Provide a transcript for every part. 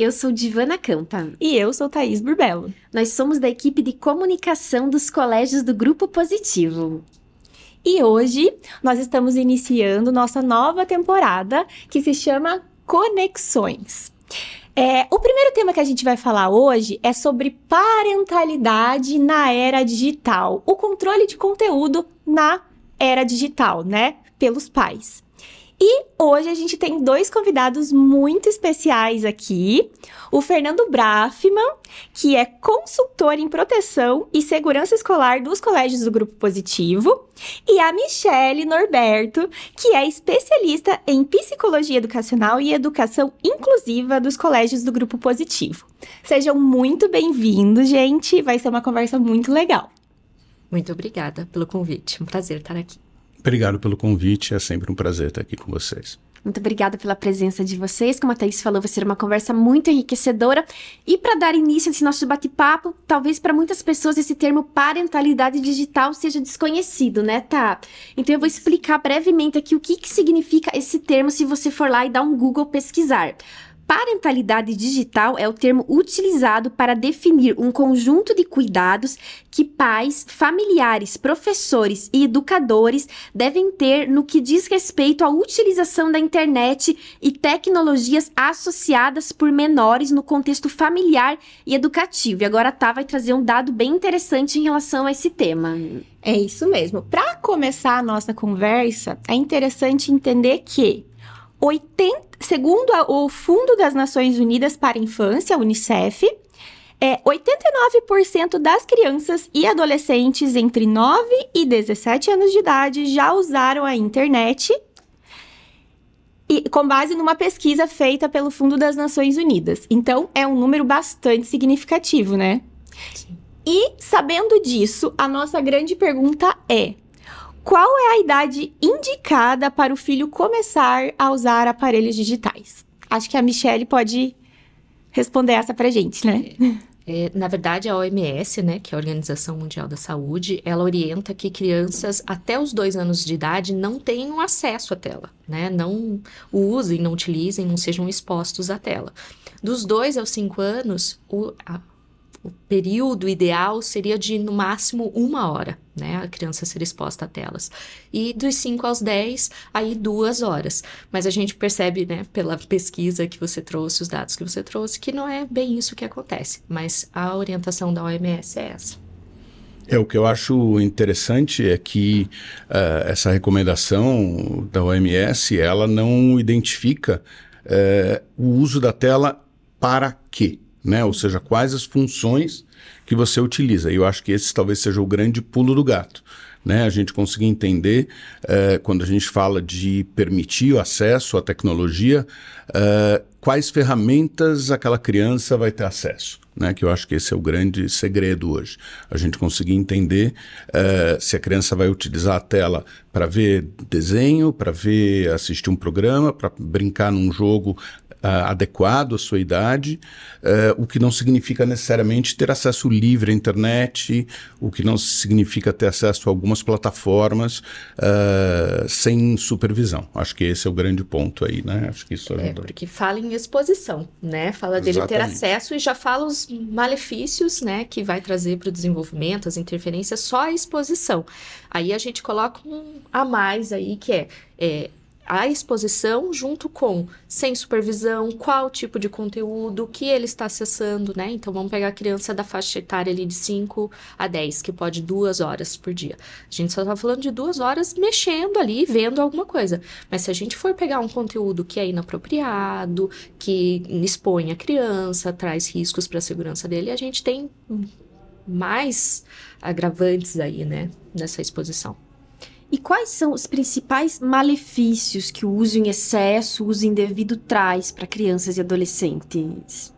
Eu sou Divana Campa. E eu sou Thaís Burbello. Nós somos da equipe de comunicação dos colégios do Grupo Positivo. E hoje nós estamos iniciando nossa nova temporada que se chama Conexões. É, o primeiro tema que a gente vai falar hoje é sobre parentalidade na era digital, o controle de conteúdo na era digital, né? Pelos pais. E hoje a gente tem dois convidados muito especiais aqui: o Fernando Braffman, que é consultor em proteção e segurança escolar dos colégios do Grupo Positivo, e a Michele Norberto, que é especialista em psicologia educacional e educação inclusiva dos colégios do Grupo Positivo. Sejam muito bem-vindos, gente. Vai ser uma conversa muito legal. Muito obrigada pelo convite. Um prazer estar aqui. Obrigado pelo convite, é sempre um prazer estar aqui com vocês. Muito obrigada pela presença de vocês. Como a Thaís falou, vai ser uma conversa muito enriquecedora. E para dar início a esse nosso bate-papo, talvez para muitas pessoas esse termo parentalidade digital seja desconhecido, né, Tá? Então eu vou explicar brevemente aqui o que, que significa esse termo se você for lá e dar um Google pesquisar. Parentalidade digital é o termo utilizado para definir um conjunto de cuidados que pais, familiares, professores e educadores devem ter no que diz respeito à utilização da internet e tecnologias associadas por menores no contexto familiar e educativo. E agora a Tá vai trazer um dado bem interessante em relação a esse tema. É isso mesmo. Para começar a nossa conversa, é interessante entender que 80, segundo a, o Fundo das Nações Unidas para a Infância, a Unicef, é, 89% das crianças e adolescentes entre 9 e 17 anos de idade já usaram a internet e, com base numa pesquisa feita pelo Fundo das Nações Unidas. Então, é um número bastante significativo, né? Sim. E, sabendo disso, a nossa grande pergunta é: qual é a idade indicada para o filho começar a usar aparelhos digitais? Acho que a Michelle pode responder essa a gente, né? É, é, na verdade, a OMS, né, que é a Organização Mundial da Saúde, ela orienta que crianças até os dois anos de idade não tenham acesso à tela, né? Não usem, não utilizem, não sejam expostos à tela. Dos dois aos cinco anos, o, a, o período ideal seria de no máximo uma hora, né? A criança ser exposta a telas. E dos 5 aos 10, aí duas horas. Mas a gente percebe, né, pela pesquisa que você trouxe, os dados que você trouxe, que não é bem isso que acontece. Mas a orientação da OMS é essa. É, o que eu acho interessante é que uh, essa recomendação da OMS, ela não identifica uh, o uso da tela para quê? né? Ou seja, quais as funções que você utiliza. E eu acho que esse talvez seja o grande pulo do gato. Né, a gente conseguir entender eh, quando a gente fala de permitir o acesso à tecnologia, eh, quais ferramentas aquela criança vai ter acesso. Né, que eu acho que esse é o grande segredo hoje. A gente conseguir entender uh, se a criança vai utilizar a tela para ver desenho, para ver assistir um programa, para brincar num jogo uh, adequado à sua idade, uh, o que não significa necessariamente ter acesso livre à internet, o que não significa ter acesso a algumas plataformas uh, sem supervisão. Acho que esse é o grande ponto aí, né? Acho que isso ajuda. É, porque fala em exposição, né? Fala dele Exatamente. ter acesso e já fala os malefícios, né, que vai trazer para o desenvolvimento, as interferências, só a exposição. Aí a gente coloca um a mais aí que é, é a exposição junto com sem supervisão, qual tipo de conteúdo, que ele está acessando, né? Então vamos pegar a criança da faixa etária ali de 5 a 10, que pode duas horas por dia. A gente só está falando de duas horas mexendo ali, vendo alguma coisa. Mas se a gente for pegar um conteúdo que é inapropriado, que expõe a criança, traz riscos para a segurança dele, a gente tem mais agravantes aí, né, nessa exposição. E quais são os principais malefícios que o uso em excesso, o uso indevido traz para crianças e adolescentes?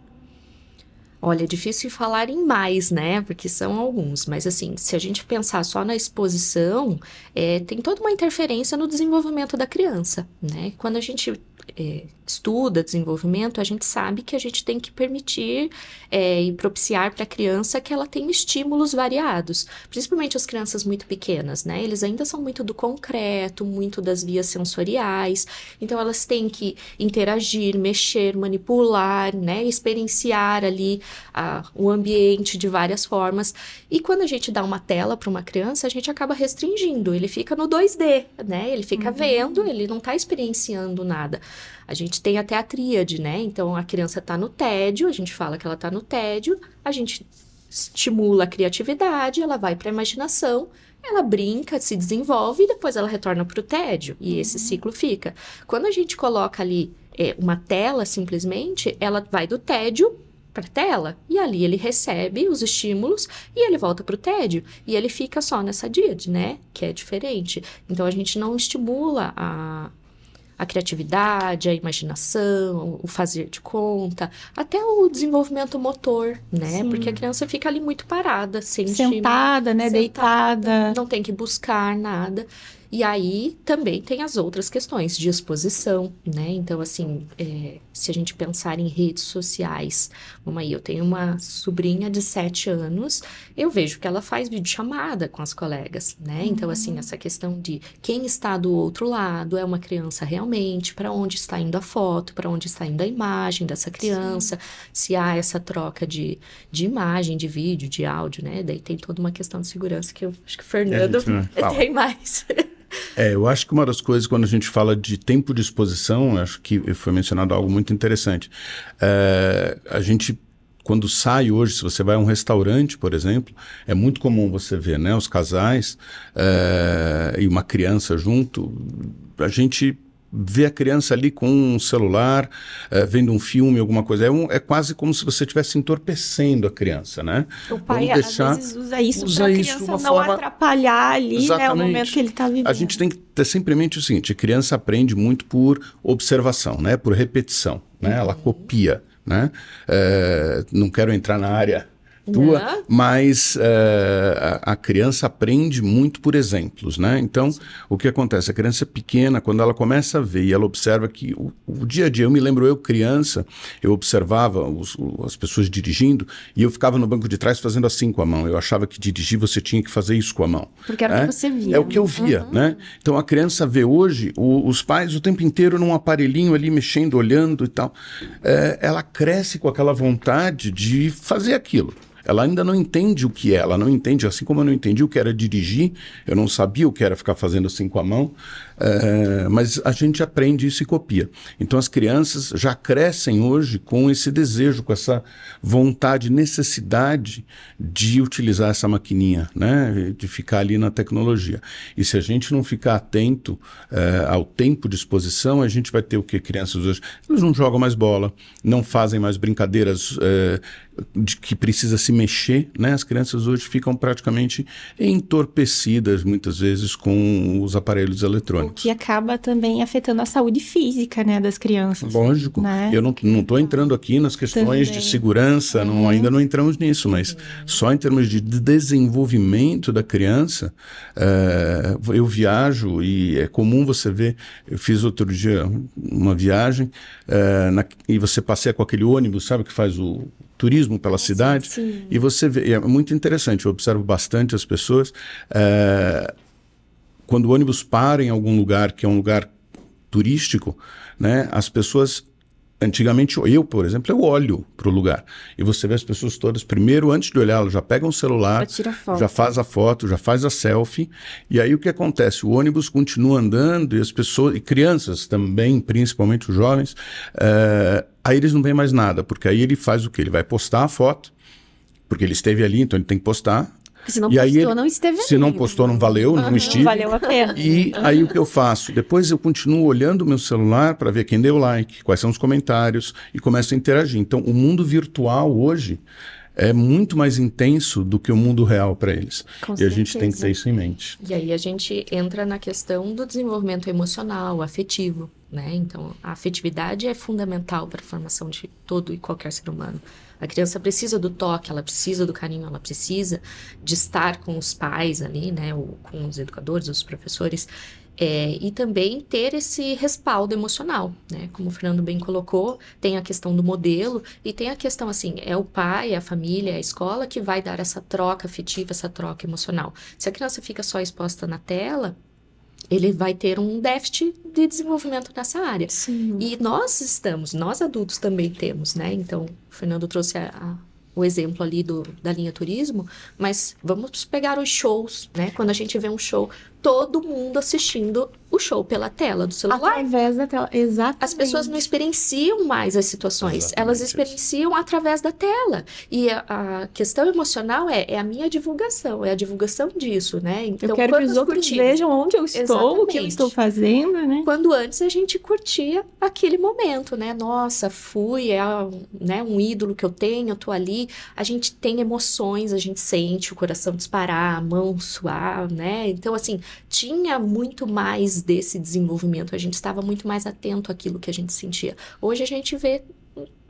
Olha, é difícil falar em mais, né? Porque são alguns. Mas, assim, se a gente pensar só na exposição, é, tem toda uma interferência no desenvolvimento da criança, né? Quando a gente é, estuda desenvolvimento, a gente sabe que a gente tem que permitir é, e propiciar para a criança que ela tenha estímulos variados, principalmente as crianças muito pequenas, né? Eles ainda são muito do concreto, muito das vias sensoriais, então elas têm que interagir, mexer, manipular, né? Experienciar ali a, o ambiente de várias formas. E quando a gente dá uma tela para uma criança, a gente acaba restringindo, ele fica no 2D, né? Ele fica uhum. vendo, ele não está experienciando nada. A gente gente tem até a tríade, né? Então a criança está no tédio, a gente fala que ela está no tédio, a gente estimula a criatividade, ela vai para a imaginação, ela brinca, se desenvolve e depois ela retorna para o tédio e uhum. esse ciclo fica. Quando a gente coloca ali é, uma tela simplesmente, ela vai do tédio para tela e ali ele recebe os estímulos e ele volta para o tédio e ele fica só nessa diade, né? Que é diferente. Então a gente não estimula a, a criatividade, a imaginação, o fazer de conta, até o desenvolvimento motor, né? Sim. Porque a criança fica ali muito parada, sem sentada, estima, né, sentada, deitada, não tem que buscar nada. E aí também tem as outras questões de exposição, né? Então, assim, é, se a gente pensar em redes sociais, vamos aí, eu tenho uma sobrinha de 7 anos, eu vejo que ela faz videochamada com as colegas, né? Uhum. Então, assim, uhum. essa questão de quem está do outro lado é uma criança realmente, para onde está indo a foto, para onde está indo a imagem dessa criança, Sim. se há essa troca de, de imagem, de vídeo, de áudio, né? Daí tem toda uma questão de segurança que eu acho que o é Fernando é, tem mais. É, eu acho que uma das coisas, quando a gente fala de tempo de exposição, acho que foi mencionado algo muito interessante. É, a gente quando sai hoje, se você vai a um restaurante, por exemplo, é muito comum você ver né, os casais é, e uma criança junto. A gente vê a criança ali com um celular, eh, vendo um filme, alguma coisa. É, um, é quase como se você estivesse entorpecendo a criança, né? O pai Vamos deixar, às vezes usa isso para a criança não forma... atrapalhar ali Exatamente. né, o momento que ele está vivendo. A gente tem que ter simplesmente o seguinte, a criança aprende muito por observação, né? Por repetição, né? Uhum. Ela copia. Né? É, não quero entrar na área tua, uhum. mas uh, a, a, criança aprende muito por exemplos, né? Então, o que acontece? A criança é pequena, quando ela começa a ver e ela observa que o, o dia a dia, eu me lembro eu criança, eu observava os, as pessoas dirigindo e eu ficava no banco de trás fazendo assim com a mão. Eu achava que dirigir você tinha que fazer isso com a mão. Porque era o né? que você via. É o que eu via, uhum. né? Então, a criança vê hoje o, os pais o tempo inteiro num aparelhinho ali mexendo, olhando e tal. É, ela cresce com aquela vontade de fazer aquilo ela ainda não entende o que é, ela não entende, assim como eu não entendi o que era dirigir, eu não sabia o que era ficar fazendo assim com a mão, é, mas a gente aprende isso e copia. Então as crianças já crescem hoje com esse desejo, com essa vontade, necessidade de utilizar essa maquininha, né? de ficar ali na tecnologia. E se a gente não ficar atento é, ao tempo de exposição, a gente vai ter o que crianças hoje? Eles não jogam mais bola, não fazem mais brincadeiras é, de que precisa se mexer, né? As crianças hoje ficam praticamente entorpecidas muitas vezes com os aparelhos eletrônicos. O que acaba também afetando a saúde física, né, das crianças. Lógico. Né? Eu não não estou entrando aqui nas questões também. de segurança, não, uhum. ainda não entramos nisso, mas uhum. só em termos de desenvolvimento da criança, eh, eu viajo e é comum você ver. Eu fiz outro dia uma viagem eh, na, e você passeia com aquele ônibus, sabe que faz o turismo pela cidade. Sim, E você vê, é muito interessante, eu observo bastante as pessoas. É, quando o ônibus para em algum lugar que é um lugar turístico, né, as pessoas Antigamente, eu, por exemplo, eu olho para o lugar. E você vê as pessoas todas, primeiro, antes de olhar, elas já pegam um o celular, já faz a foto, já faz a selfie. E aí o que acontece? O ônibus continua andando e as pessoas, e crianças também, principalmente os jovens, eh, aí eles não veem mais nada, porque aí ele faz o quê? Ele vai postar a foto, porque ele esteve ali, então ele tem que postar. Porque se não e postou, aí ele, não esteve Se não postou, não valeu, não, não estive. Não valeu a pena. E aí o que eu faço? Depois eu continuo olhando o meu celular para ver quem deu like, quais são os comentários e começo a interagir. Então, o mundo virtual hoje é muito mais intenso do que o mundo real para eles. Com e certeza. a gente tem que ter isso em mente. E aí a gente entra na questão do desenvolvimento emocional, afetivo, né? Então, a afetividade é fundamental para a formação de todo e qualquer ser humano. A criança precisa do toque, ela precisa do carinho, ela precisa de estar com os pais ali, né, ou com os educadores, os professores, é, e também ter esse respaldo emocional, né? Como o Fernando bem colocou, tem a questão do modelo e tem a questão assim, é o pai, a família, a escola que vai dar essa troca afetiva, essa troca emocional. Se a criança fica só exposta na tela, ele vai ter um déficit de desenvolvimento nessa área. Sim. E nós estamos, nós adultos também temos, né? Então, o Fernando trouxe a, a, o exemplo ali do, da linha turismo, mas vamos pegar os shows, né? Quando a gente vê um show, todo mundo assistindo show pela tela do celular. Através da tela, exatamente. As pessoas não experienciam mais as situações, exatamente elas experienciam através da tela. E a, a questão emocional é, é, a minha divulgação, é a divulgação disso, né? Então, eu quero que os outros curtimos, vejam onde eu estou, exatamente. o que eu estou fazendo, né? Quando antes a gente curtia aquele momento, né? Nossa, fui, é né, um ídolo que eu tenho, eu tô ali. A gente tem emoções, a gente sente o coração disparar, a mão suar, né? Então, assim, tinha muito mais desse desenvolvimento. A gente estava muito mais atento àquilo que a gente sentia. Hoje a gente vê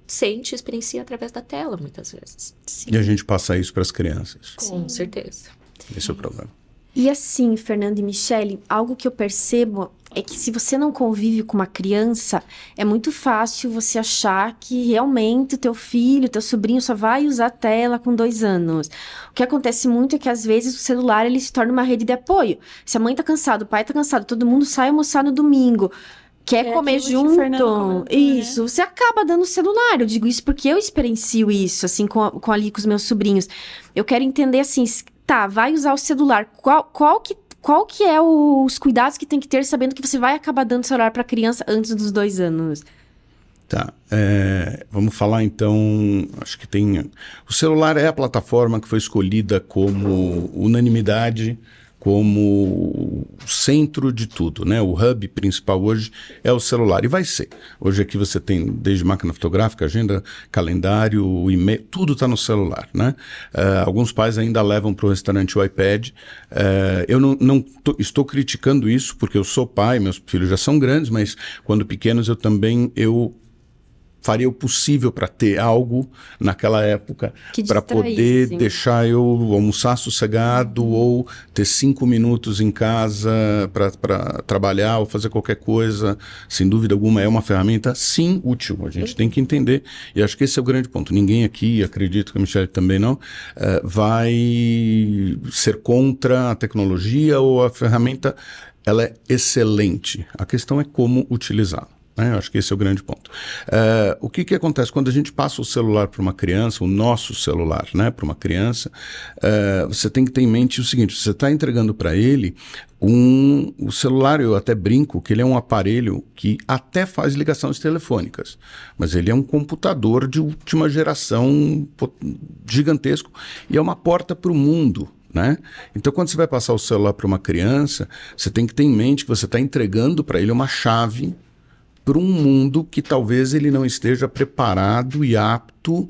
sente, experiencia através da tela, muitas vezes. Sim. E a gente passa isso para as crianças. Com Sim. certeza. Esse é o problema. E assim, Fernando e Michele, algo que eu percebo é que se você não convive com uma criança, é muito fácil você achar que realmente o teu filho, teu sobrinho só vai usar a tela com dois anos. O que acontece muito é que às vezes o celular ele se torna uma rede de apoio. Se a mãe tá cansada, o pai tá cansado, todo mundo sai almoçar no domingo quer é comer junto. Comentou, né? isso, né? você acaba dando celular. Eu digo isso porque eu experiencio isso, assim, com, com ali com os meus sobrinhos. Eu quero entender assim, tá, vai usar o celular. Qual, qual que qual que é o, os cuidados que tem que ter sabendo que você vai acabar dando celular para criança antes dos dois anos? Tá. É, vamos falar então. Acho que tem. O celular é a plataforma que foi escolhida como unanimidade como centro de tudo, né? O hub principal hoje é o celular e vai ser. Hoje aqui você tem desde máquina fotográfica, agenda, calendário, e-mail, tudo está no celular, né? Uh, alguns pais ainda levam para o restaurante o iPad. Uh, eu não, não tô, estou criticando isso porque eu sou pai, meus filhos já são grandes, mas quando pequenos eu também eu faria o possível para ter algo naquela época para poder deixar eu almoçar sossegado uhum. ou ter cinco minutos em casa para trabalhar ou fazer qualquer coisa. Sem dúvida alguma, é uma ferramenta, sim, útil. A gente tem que entender. E acho que esse é o grande ponto. Ninguém aqui, acredito que a Michelle também não, uh, vai ser contra a tecnologia ou a ferramenta. Ela é excelente. A questão é como utilizá-la. Né? Eu acho que esse é o grande ponto. Uh, o que, que acontece quando a gente passa o celular para uma criança, o nosso celular né, para uma criança? Uh, você tem que ter em mente o seguinte: você está entregando para ele um, o celular, eu até brinco que ele é um aparelho que até faz ligações telefônicas, mas ele é um computador de última geração gigantesco e é uma porta para o mundo. Né? Então, quando você vai passar o celular para uma criança, você tem que ter em mente que você está entregando para ele uma chave para um mundo que talvez ele não esteja preparado e apto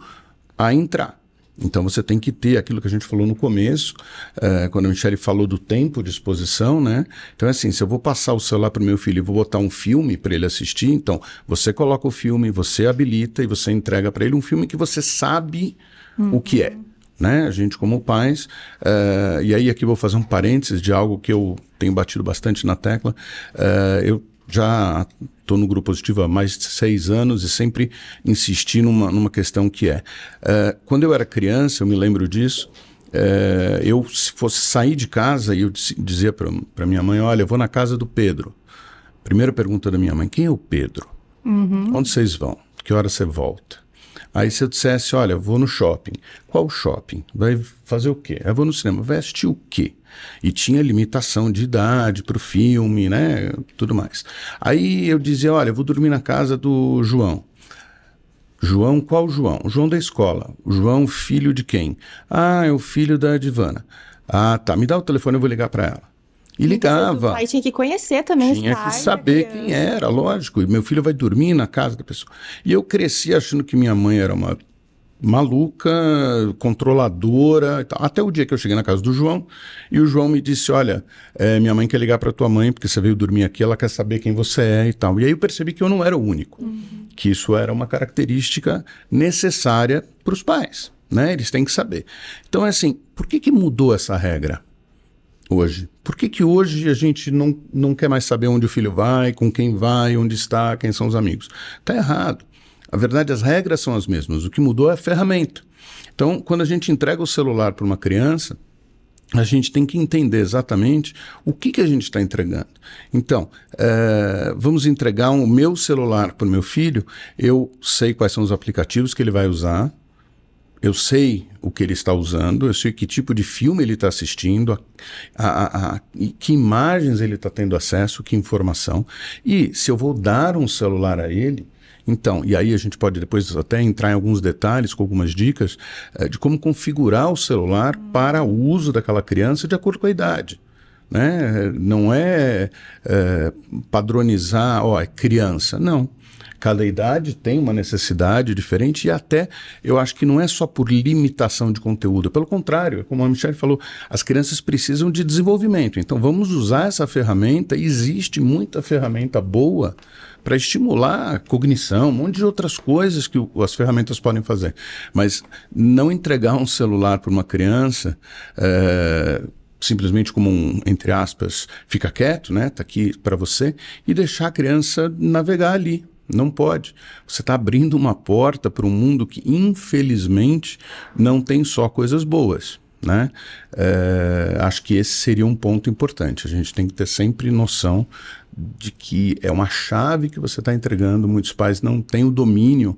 a entrar. Então você tem que ter aquilo que a gente falou no começo, é, quando a Michelle falou do tempo de exposição, né? Então é assim, se eu vou passar o celular para o meu filho e vou botar um filme para ele assistir, então você coloca o filme, você habilita e você entrega para ele um filme que você sabe uhum. o que é. Né? A gente como pais, eh, e aí aqui vou fazer um parênteses de algo que eu tenho batido bastante na tecla, eh, eu já estou no grupo positivo há mais de seis anos e sempre insisti numa, numa questão que é. é quando eu era criança, eu me lembro disso. Uh, eu, se fosse sair de casa, eu dizia para minha mãe: Olha, eu vou na casa do Pedro. Primeira pergunta da minha mãe: Quem é o Pedro? Uhum. Onde vocês vão? Que hora você volta? Aí se eu dissesse, olha, vou no shopping. Qual shopping? Vai fazer o quê? Eu vou no cinema. Veste o quê? E tinha limitação de idade para o filme, né? Tudo mais. Aí eu dizia: olha, eu vou dormir na casa do João. João, qual João? João da escola. João, filho de quem? Ah, é o filho da Divana. Ah, tá. Me dá o telefone, eu vou ligar para ela. E então, ligava. O pai tinha que conhecer também Tinha que saber né, quem era, lógico. E meu filho vai dormir na casa da pessoa. E eu cresci achando que minha mãe era uma maluca, controladora. Até o dia que eu cheguei na casa do João e o João me disse: Olha, é, minha mãe quer ligar para tua mãe porque você veio dormir aqui, ela quer saber quem você é e tal. E aí eu percebi que eu não era o único, uhum. que isso era uma característica necessária para os pais, né? Eles têm que saber. Então é assim: por que, que mudou essa regra? hoje? Por que, que hoje a gente não, não quer mais saber onde o filho vai, com quem vai, onde está, quem são os amigos? Está errado. A verdade, as regras são as mesmas. O que mudou é a ferramenta. Então, quando a gente entrega o celular para uma criança, a gente tem que entender exatamente o que, que a gente está entregando. Então, é, vamos entregar o um, meu celular para o meu filho, eu sei quais são os aplicativos que ele vai usar, eu sei o que ele está usando, eu sei que tipo de filme ele está assistindo, a, a, a, que imagens ele está tendo acesso, que informação. E se eu vou dar um celular a ele, então, e aí a gente pode depois até entrar em alguns detalhes com algumas dicas é, de como configurar o celular para o uso daquela criança de acordo com a idade. Né? Não é, é padronizar, ó, é criança. Não, cada idade tem uma necessidade diferente e até eu acho que não é só por limitação de conteúdo, pelo contrário, é como a Michelle falou, as crianças precisam de desenvolvimento. Então vamos usar essa ferramenta, existe muita ferramenta boa para estimular a cognição, um monte de outras coisas que o, as ferramentas podem fazer. Mas não entregar um celular para uma criança. É, simplesmente como um, entre aspas, fica quieto, né? Está aqui para você e deixar a criança navegar ali. Não pode. Você está abrindo uma porta para um mundo que, infelizmente, não tem só coisas boas. Né? É, acho que esse seria um ponto importante. A gente tem que ter sempre noção de que é uma chave que você está entregando. Muitos pais não têm o domínio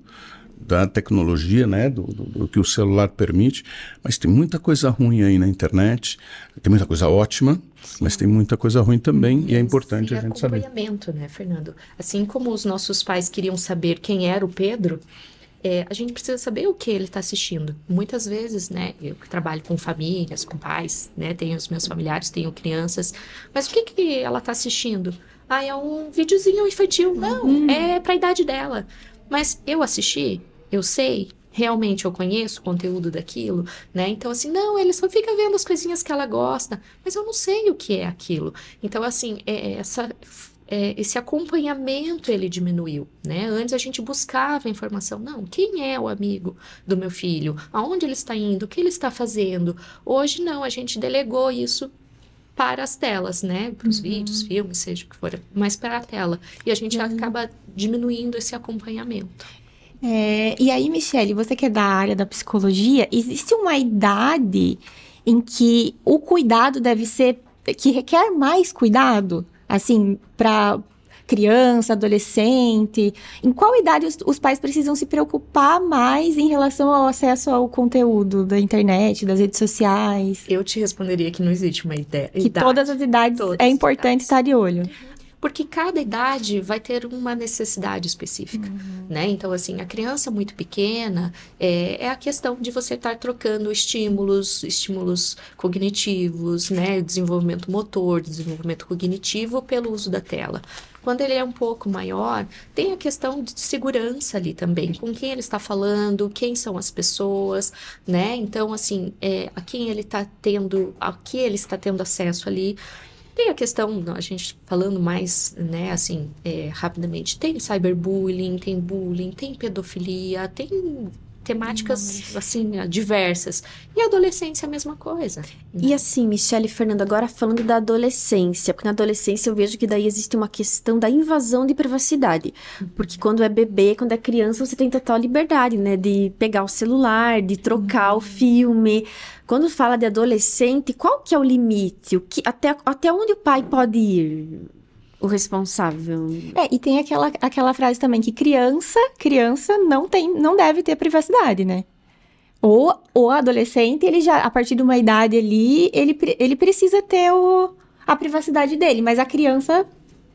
da tecnologia, né, do, do, do, que o celular permite, mas tem muita coisa ruim aí na internet, tem muita coisa ótima, Sim. mas tem muita coisa ruim também e é importante a gente acompanhamento, saber. Acompanhamento, né, Fernando? Assim como os nossos pais queriam saber quem era o Pedro, é, a gente precisa saber o que ele está assistindo. Muitas vezes, né, eu trabalho com famílias, com pais, né, tenho os meus familiares, tenho crianças, mas o que que ela está assistindo? Ah, é um videozinho infantil. Não, é é pra idade dela. Mas eu assisti, eu sei, realmente eu conheço o conteúdo daquilo, né? Então, assim, não, ele só fica vendo as coisinhas que ela gosta, mas eu não sei o que é aquilo. Então, assim, é, é essa, é, esse acompanhamento ele diminuiu, né? Antes a gente buscava informação, não, quem é o amigo do meu filho? Aonde ele está indo? O que ele está fazendo? Hoje não, a gente delegou isso para as telas, né? Para os uhum. vídeos, filmes, seja o que for, mas para a tela. E a gente uhum. acaba diminuindo esse acompanhamento. É, e aí, Michele, você que é da área da psicologia, existe uma idade em que o cuidado deve ser. que requer mais cuidado? Assim, para criança, adolescente? Em qual idade os, os, pais precisam se preocupar mais em relação ao acesso ao conteúdo da internet, das redes sociais? Eu te responderia que não existe uma ideia. Que idade, todas as idades todas é importante idades. estar de olho. Porque cada idade vai ter uma necessidade específica, uhum. né? Então, assim, a criança muito pequena é, é a questão de você estar trocando estímulos, estímulos cognitivos, né? Desenvolvimento motor, desenvolvimento cognitivo pelo uso da tela. Quando ele é um pouco maior, tem a questão de segurança ali também, com quem ele está falando, quem são as pessoas, né? Então, assim, é, a quem ele está tendo, a que ele está tendo acesso ali. Tem a questão, a gente falando mais, né, assim, é, rapidamente, tem cyberbullying, tem bullying, tem pedofilia, tem temáticas assim eh, diversas e a adolescência a mesma coisa né? e assim Michelle e Fernando agora falando da adolescência porque na adolescência eu vejo que daí existe uma questão da invasão de privacidade porque quando é bebê quando é criança você tem total liberdade né de pegar o celular de trocar o uhum. filme quando fala de adolescente qual que é o limite o que até até onde o pai pode ir o responsável. É, e tem aquela, aquela frase também que criança, criança não tem, não deve ter privacidade, né? Ou o adolescente, ele já, a partir de uma idade ali, ele, ele precisa ter o, a privacidade dele, mas a criança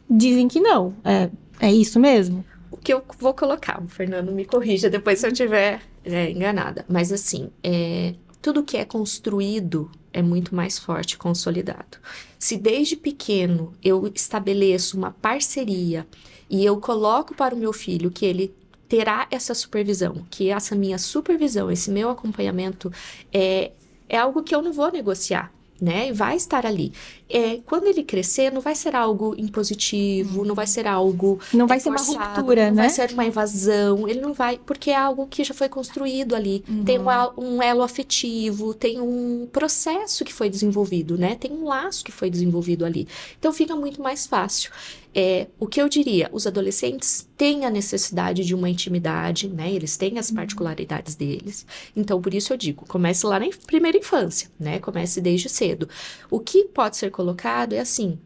dizem que não. É, é isso mesmo. O que eu vou colocar, o Fernando me corrija depois se eu tiver é, enganada. Mas assim, é, tudo que é construído é muito mais forte, consolidado. Se desde pequeno eu estabeleço uma parceria e eu coloco para o meu filho que ele terá essa supervisão, que essa minha supervisão, esse meu acompanhamento é, é algo que eu não vou negociar né? Vai estar ali. É, quando ele crescer, não vai ser algo impositivo, não vai ser algo. Não vai ser uma ruptura, não né? vai ser uma invasão, ele não vai. Porque é algo que já foi construído ali. Uhum. Tem um, um, elo afetivo, tem um processo que foi desenvolvido, né? Tem um laço que foi desenvolvido ali. Então fica muito mais fácil. É, o que eu diria, os adolescentes têm a necessidade de uma intimidade, né? Eles têm as uhum. particularidades deles. Então, por isso eu digo, comece lá na primeira infância, né? Comece desde cedo. O que pode ser colocado é assim,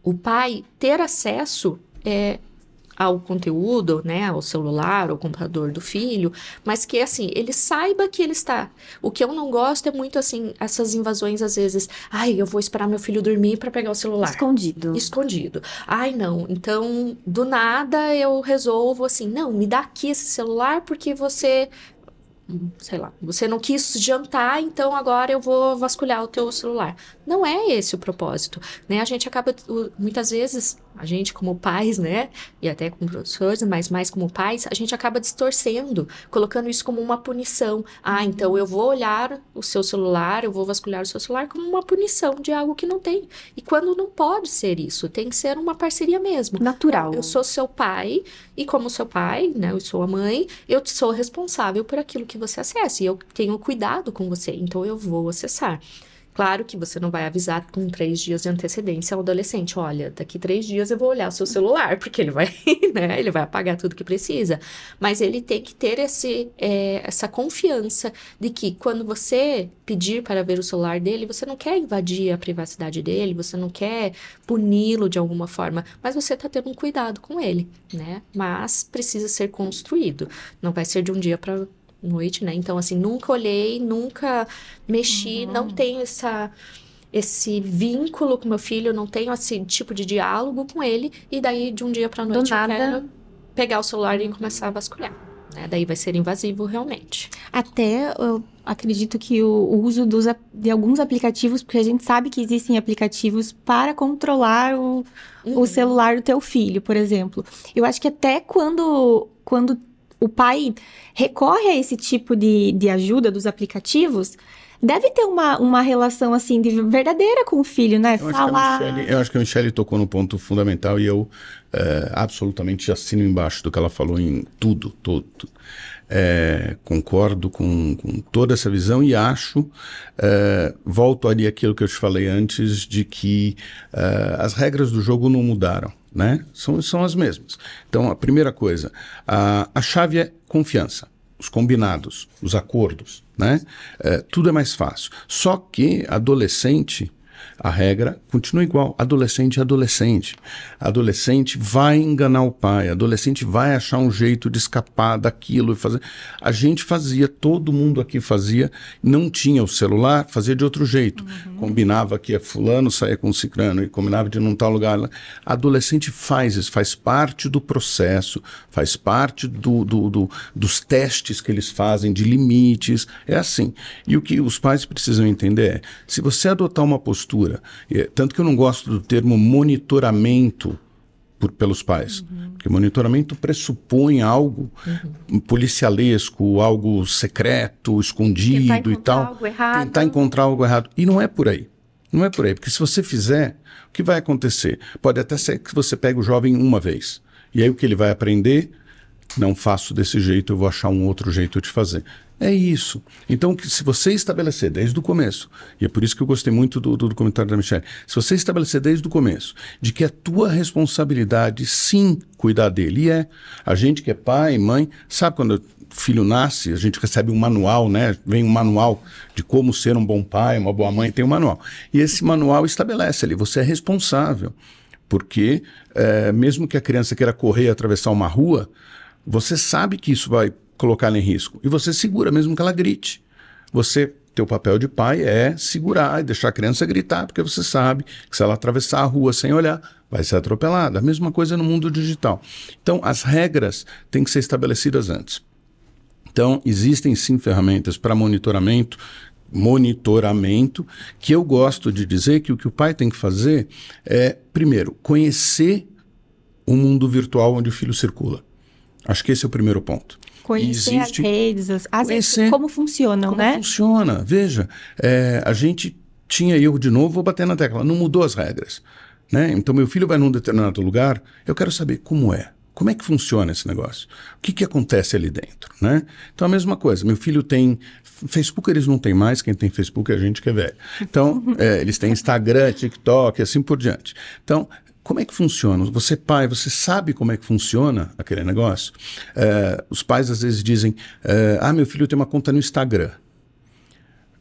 o pai ter acesso é, ao conteúdo, né, ao celular, ao computador do filho, mas que assim, ele saiba que ele está. O que eu não gosto é muito assim, essas invasões às vezes, ai, eu vou esperar meu filho dormir para pegar o celular. Escondido. Escondido. Ai, não. Então, do nada eu resolvo assim, não, me dá aqui esse celular porque você sei lá, você não quis jantar, então agora eu vou vasculhar o teu celular. Não é esse o propósito, né? A gente acaba muitas vezes a gente como pais, né, e até como professores, mas mais como pais, a gente acaba distorcendo, colocando isso como uma punição. Ah, uhum. então eu vou olhar o seu celular, eu vou vasculhar o seu celular como uma punição de algo que não tem. E quando não pode ser isso, tem que ser uma parceria mesmo. Natural. Eu sou seu pai e como seu pai, né, eu sou a mãe, eu sou responsável por aquilo que você acessa e eu tenho cuidado com você, então eu vou acessar. Claro que você não vai avisar com três dias de antecedência ao adolescente, olha, daqui três dias eu vou olhar o seu celular, porque ele vai, né, ele vai apagar tudo que precisa. Mas ele tem que ter esse, é, essa confiança de que quando você pedir para ver o celular dele, você não quer invadir a privacidade dele, você não quer puni-lo de alguma forma, mas você está tendo um cuidado com ele, né? Mas precisa ser construído. Não vai ser de um dia para noite, né? Então, assim, nunca olhei, nunca mexi, uhum. não tenho essa esse vínculo com meu filho, não tenho esse assim, tipo de diálogo com ele, e daí de um dia para noite Do eu quero pegar o celular e começar a vasculhar. Né? Daí vai ser invasivo realmente. Até eu acredito que o, o uso dos, de alguns aplicativos, porque a gente sabe que existem aplicativos para controlar o, uhum. o celular do teu filho, por exemplo. Eu acho que até quando, quando o pai recorre a esse tipo de, de ajuda dos aplicativos, deve ter uma, uma relação assim de verdadeira com o filho, né? Eu Falar. Acho eu acho que a Michelle tocou no ponto fundamental e eu é, absolutamente assino embaixo do que ela falou em tudo, todo. É, concordo com, com, toda essa visão e acho, é, volto ali aquilo que eu te falei antes, de que é, as regras do jogo não mudaram né? São, são as mesmas. Então, a primeira coisa, a, a chave é confiança os combinados, os acordos, né? É, tudo é mais fácil. Só que adolescente a regra continua igual. Adolescente é adolescente. Adolescente vai enganar o pai. Adolescente vai achar um jeito de escapar daquilo e fazer. A gente fazia, todo mundo aqui fazia. Não tinha o celular, fazia de outro jeito. Uhum. Combinava que é fulano, saía com o cicrano e combinava de não tal lugar. Adolescente faz isso, faz parte do processo, faz parte do, do, do dos testes que eles fazem de limites. É assim. E o que os pais precisam entender é: se você adotar uma postura cultura. É, tanto que eu não gosto do termo monitoramento por, pelos pais. Uhum. Porque monitoramento pressupõe algo uhum. policialesco, algo secreto, escondido e tal. Tentar encontrar algo errado. E não é por aí. Não é por aí. Porque se você fizer, o que vai acontecer? Pode até ser que você pegue o jovem uma vez. E aí o que ele vai aprender? Não faço desse jeito, eu vou achar um outro jeito de fazer. É isso. Então, se você estabelecer desde o começo, e é por isso que eu gostei muito do, do, do comentário da Michelle, se você estabelecer desde o começo de que é tua responsabilidade, sim, cuidar dele, e é. A gente que é pai, mãe, sabe quando o filho nasce, a gente recebe um manual, né? Vem um manual de como ser um bom pai, uma boa mãe, tem um manual. E esse manual estabelece ali, você é responsável. Porque, é, mesmo que a criança queira correr e atravessar uma rua, você sabe que isso vai colocar em risco. E você segura, mesmo que ela grite. Você, teu papel de pai é segurar e deixar a criança gritar, porque você sabe que se ela atravessar a rua sem olhar, vai ser atropelada. A mesma coisa no mundo digital. Então, as regras têm que ser estabelecidas antes. Então, existem sim ferramentas para monitoramento, monitoramento, que eu gosto de dizer que o que o pai tem que fazer é, primeiro, conhecer o mundo virtual onde o filho circula. Acho que esse é o primeiro ponto. Conhecer existe... as redes, as, Conhecer... como funcionam, como né? funciona. Veja, é, a gente tinha eu de novo, vou bater na tecla, não mudou as regras. Né? Então, meu filho vai num determinado lugar, eu quero saber como é. Como é que funciona esse negócio? O que, que acontece ali dentro, né? Então, a mesma coisa. Meu filho tem... Facebook eles não têm mais. Quem tem Facebook é a gente que é velho. Então, é, eles têm Instagram, TikTok, e assim por diante. Então, como é que funciona? Você pai, você sabe como é que funciona aquele negócio? Eh, os pais às vezes dizem, eh, ah, meu filho tem uma conta no Instagram.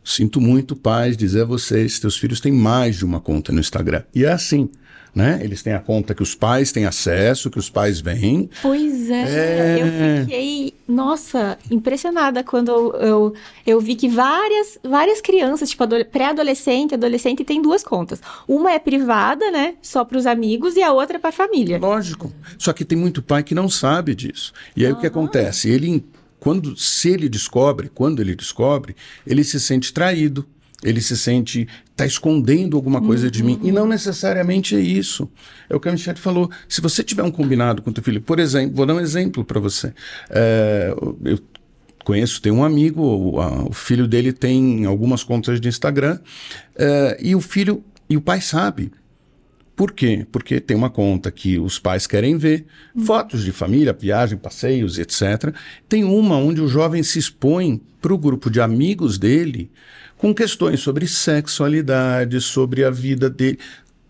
Sinto muito, pais, dizer a vocês, teus filhos têm mais de uma conta no Instagram. E é assim né? Eles têm a conta que os pais têm acesso, que os pais vêm. Pois é, é... eu fiquei, nossa, impressionada quando eu, eu, vi que várias, várias crianças, tipo pré-adolescente, adolescente, tem duas contas. Uma é privada, né? Só para os amigos, e a outra é para a família. Lógico. Só que tem muito pai que não sabe disso. E aí uhum. o que acontece? Ele quando se ele descobre, quando ele descobre, ele se sente traído, ele se sente está escondendo alguma coisa uhum. de mim. E não uhum. necessariamente é isso. É o que a Michelle falou. Se você tiver um combinado com teu filho, por exemplo, vou dar um exemplo para você. É, eu conheço, tem um amigo, o, a, o, filho dele tem algumas contas de Instagram, é, e o filho e o pai sabe. Por quê? Porque tem uma conta que os pais querem ver, uhum. fotos de família, viagem, passeios, etc. Tem uma onde o jovem se expõe para o grupo de amigos dele com questões sobre sexualidade, sobre a vida dele,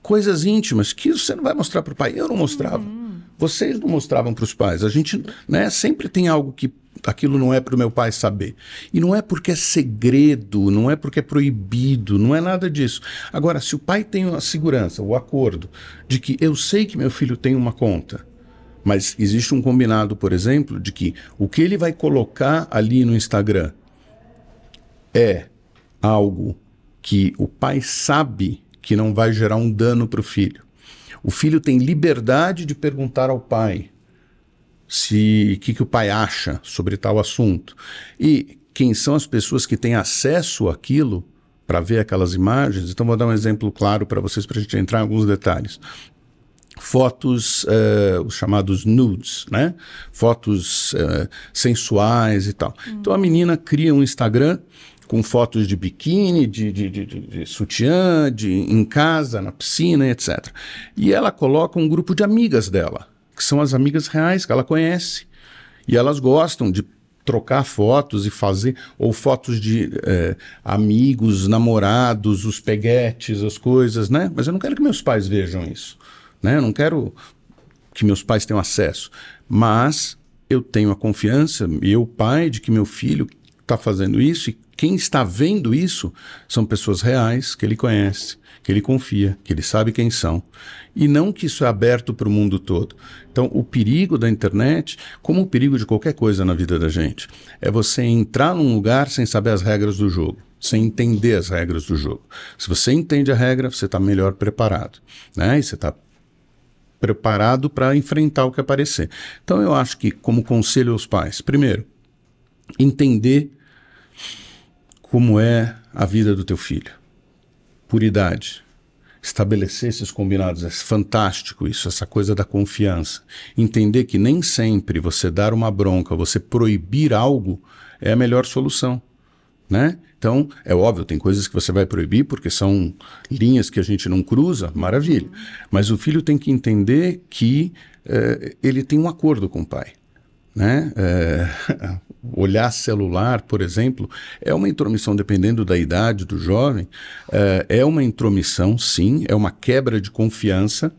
coisas íntimas que você não vai mostrar para o pai. Eu não mostrava. Uhum. Vocês não mostravam para os pais. A gente né, sempre tem algo que aquilo não é para o meu pai saber. E não é porque é segredo, não é porque é proibido, não é nada disso. Agora, se o pai tem a segurança, o acordo de que eu sei que meu filho tem uma conta, mas existe um combinado, por exemplo, de que o que ele vai colocar ali no Instagram é algo que o pai sabe que não vai gerar um dano para o filho. O filho tem liberdade de perguntar ao pai se o que, que o pai acha sobre tal assunto e quem são as pessoas que têm acesso àquilo para ver aquelas imagens. Então vou dar um exemplo claro para vocês para a gente entrar em alguns detalhes. Fotos, uh, os chamados nudes, né? Fotos uh, sensuais e tal. Hum. Então a menina cria um Instagram com fotos de biquíni, de, de, de, de, sutiã, de, em casa, na piscina, etc. E ela coloca um grupo de amigas dela, que são as amigas reais que ela conhece. E elas gostam de trocar fotos e fazer, ou fotos de é, amigos, namorados, os peguetes, as coisas, né? Mas eu não quero que meus pais vejam isso, né? Eu não quero que meus pais tenham acesso. Mas eu tenho a confiança, eu, pai, de que meu filho está fazendo isso e quem está vendo isso são pessoas reais que ele conhece, que ele confia, que ele sabe quem são. E não que isso é aberto para o mundo todo. Então, o perigo da internet, como o perigo de qualquer coisa na vida da gente, é você entrar num lugar sem saber as regras do jogo sem entender as regras do jogo. Se você entende a regra, você está melhor preparado, né? E você está preparado para enfrentar o que aparecer. Então eu acho que como conselho aos pais, primeiro, entender como é a vida do teu filho. Por idade. Estabelecer esses combinados é fantástico isso, essa coisa da confiança. Entender que nem sempre você dar uma bronca, você proibir algo é a melhor solução. Né? Então, é óbvio, tem coisas que você vai proibir porque são linhas que a gente não cruza, maravilha. Mas o filho tem que entender que eh, ele tem um acordo com o pai. Né? É, olhar celular, por exemplo, é uma intromissão, dependendo da idade do jovem, é, é uma intromissão, sim, é uma quebra de confiança.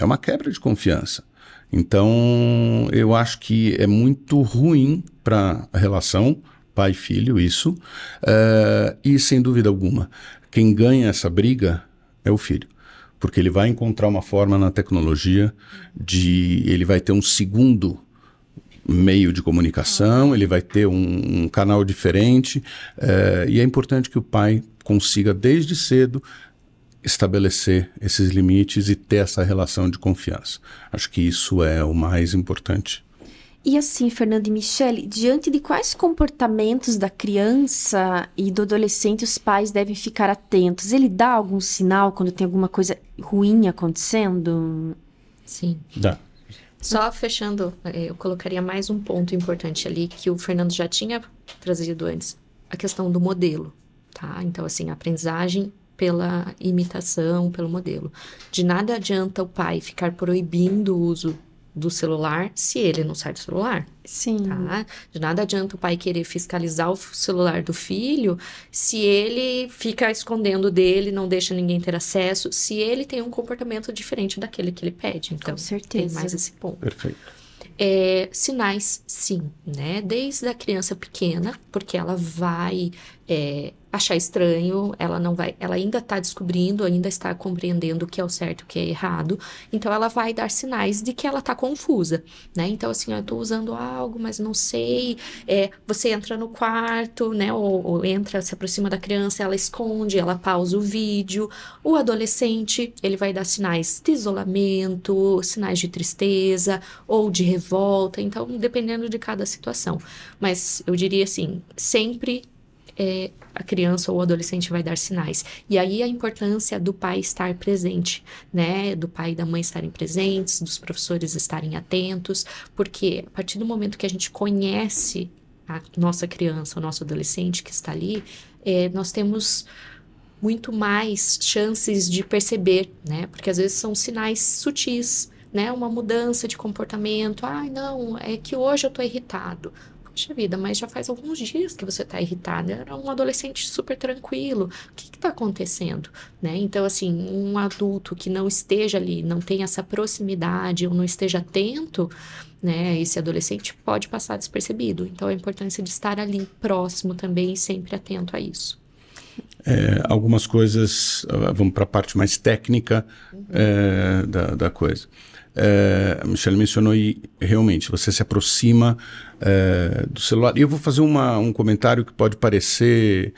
É uma quebra de confiança. Então, eu acho que é muito ruim para a relação pai-filho, isso. É, e, sem dúvida alguma, quem ganha essa briga é o filho. Porque ele vai encontrar uma forma na tecnologia de. Ele vai ter um segundo meio de comunicação, ah. ele vai ter um, um canal diferente. É, e é importante que o pai consiga, desde cedo, estabelecer esses limites e ter essa relação de confiança. Acho que isso é o mais importante. E assim, Fernando e Michele, diante de quais comportamentos da criança e do adolescente os pais devem ficar atentos? Ele dá algum sinal quando tem alguma coisa ruim acontecendo? Sim. Dá. Só fechando, é, eu colocaria mais um ponto importante ali que o Fernando já tinha trazido antes, a questão do modelo, tá? Então, assim, a aprendizagem pela imitação, pelo modelo. De nada adianta o pai ficar proibindo o uso do celular se ele não sai do celular. Sim. Tá? De nada adianta o pai querer fiscalizar o celular do filho se ele fica escondendo dele, não deixa ninguém ter acesso, se ele tem um comportamento diferente daquele que ele pede. Então, Com certeza. tem mais esse ponto. Perfeito. É, sinais, sim, né? Desde a criança pequena, porque ela vai é, achar estranho, ela não vai, ela ainda está descobrindo, ainda está compreendendo o que é o certo, o que é errado, então ela vai dar sinais de que ela está confusa, né? Então assim, ah, eu estou usando algo, mas não sei. É, você entra no quarto, né? Ou, ou entra, se aproxima da criança, ela esconde, ela pausa o vídeo. O adolescente, ele vai dar sinais de isolamento, sinais de tristeza ou de revolta. Então, dependendo de cada situação. Mas eu diria assim, sempre é, a criança ou o adolescente vai dar sinais. E aí a importância do pai estar presente, né? Do pai e da mãe estarem presentes, dos professores estarem atentos, porque a partir do momento que a gente conhece a nossa criança, o nosso adolescente que está ali, é, nós temos muito mais chances de perceber, né? Porque às vezes são sinais sutis, né? Uma mudança de comportamento. Ai, ah, não, é que hoje eu tô irritado. Poxa vida, mas já faz alguns dias que você está irritada. Era um adolescente super tranquilo. O que está acontecendo? Né? Então, assim, um adulto que não esteja ali, não tenha essa proximidade ou não esteja atento, né? Esse adolescente pode passar despercebido. Então, a importância de estar ali próximo também e sempre atento a isso. É, algumas coisas, ah, vamos para a parte mais técnica uhum. é, da, da coisa é, eh, a Michelle mencionou e realmente você se aproxima é, do celular. E eu vou fazer uma, um comentário que pode parecer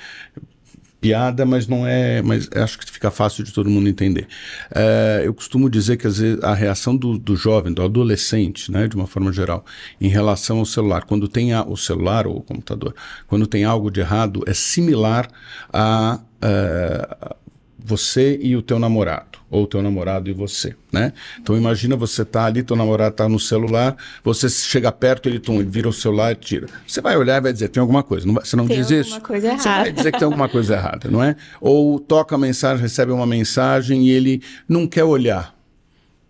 piada, mas não é. Mas acho que fica fácil de todo mundo entender. É, eu costumo dizer que às vezes a reação do, do jovem, do adolescente, né, de uma forma geral, em relação ao celular, quando tem a, o celular ou o computador, quando tem algo de errado, é similar a, a você e o teu namorado, ou o teu namorado e você, né? Então imagina você tá ali, teu namorado tá no celular, você chega perto, ele, tum, ele vira o celular e tira. Você vai olhar e vai dizer, tem alguma coisa, não vai, você não tem diz isso? Coisa errada. Você vai dizer que tem alguma coisa errada, não é? Ou toca a mensagem, recebe uma mensagem e ele não quer olhar.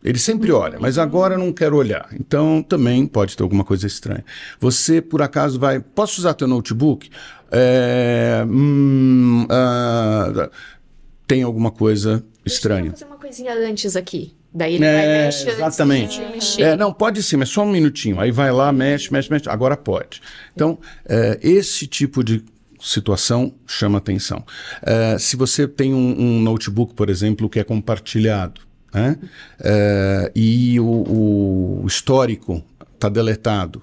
Ele sempre uhum. olha, mas agora não quer olhar. Então também pode ter alguma coisa estranha. Você, por acaso, vai. Posso usar teu notebook? É, hum, ah, tem alguma coisa estranha. Deixa eu fazer uma coisinha antes aqui. Daí ele é, vai mexer. Exatamente. Antes de é, não, pode sim, mas só um minutinho. Aí vai lá, mexe, mexe, mexe. Agora pode. Então, é, esse tipo de situação chama atenção. É, se você tem um, um, notebook, por exemplo, que é compartilhado, né? é, e o, o histórico está deletado,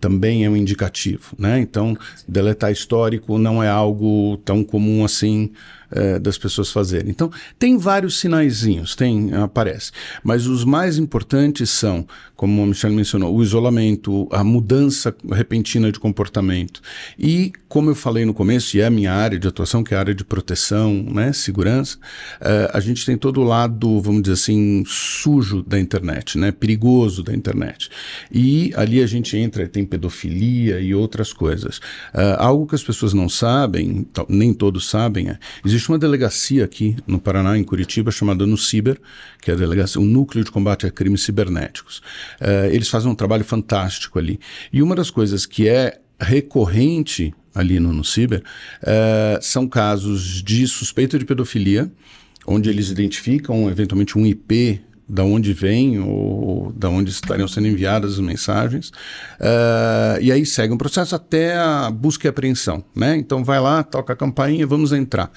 também é um indicativo, né? Então, deletar histórico não é algo tão comum assim é, das pessoas fazerem. Então, tem vários sinaizinhos, tem, aparece. Mas os mais importantes são, como o Michel mencionou, o isolamento, a mudança repentina de comportamento. E, como eu falei no começo, e é a minha área de atuação, que é a área de proteção, né, segurança, é, a gente tem todo o lado, vamos dizer assim, sujo da internet, né, perigoso da internet. E ali a gente entra, e tem pedofilia e outras coisas. É, algo que as pessoas não sabem, nem todos sabem, é, existe Existe uma delegacia aqui no Paraná, em Curitiba, chamada NUCIBER, que é a delegacia, o Núcleo de Combate a Crimes Cibernéticos. Uh, eles fazem um trabalho fantástico ali. E uma das coisas que é recorrente ali no NUCIBER uh, são casos de suspeita de pedofilia, onde eles identificam eventualmente um IP da onde vêm ou da onde estariam sendo enviadas as mensagens. Uh, e aí segue um processo até a busca e apreensão. Né? Então vai lá, toca a campainha, vamos entrar.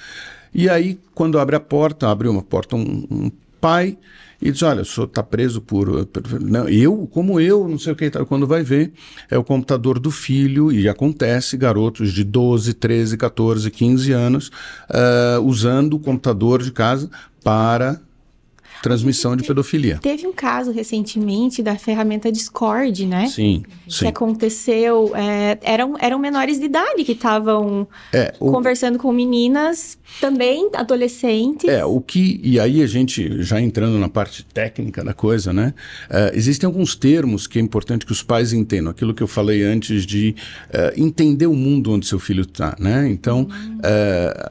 E aí, quando abre a porta, abre uma porta um, um pai e diz: Olha, o senhor está preso por. por não, né, eu, como eu, não sei o que. Quando vai ver, é o computador do filho, e acontece, garotos de 12, 13, 14, 15 anos, uh, usando o computador de casa para transmissão de pedofilia. Teve um caso recentemente da ferramenta Discord, né? Sim. Que sim. aconteceu. É, eram, eram menores de idade que estavam é, conversando com meninas, também adolescentes. É, o que. E aí a gente, já entrando na parte técnica da coisa, né? É, existem alguns termos que é importante que os pais entendam. Aquilo que eu falei antes de é, entender o mundo onde seu filho está, né? Então, hum.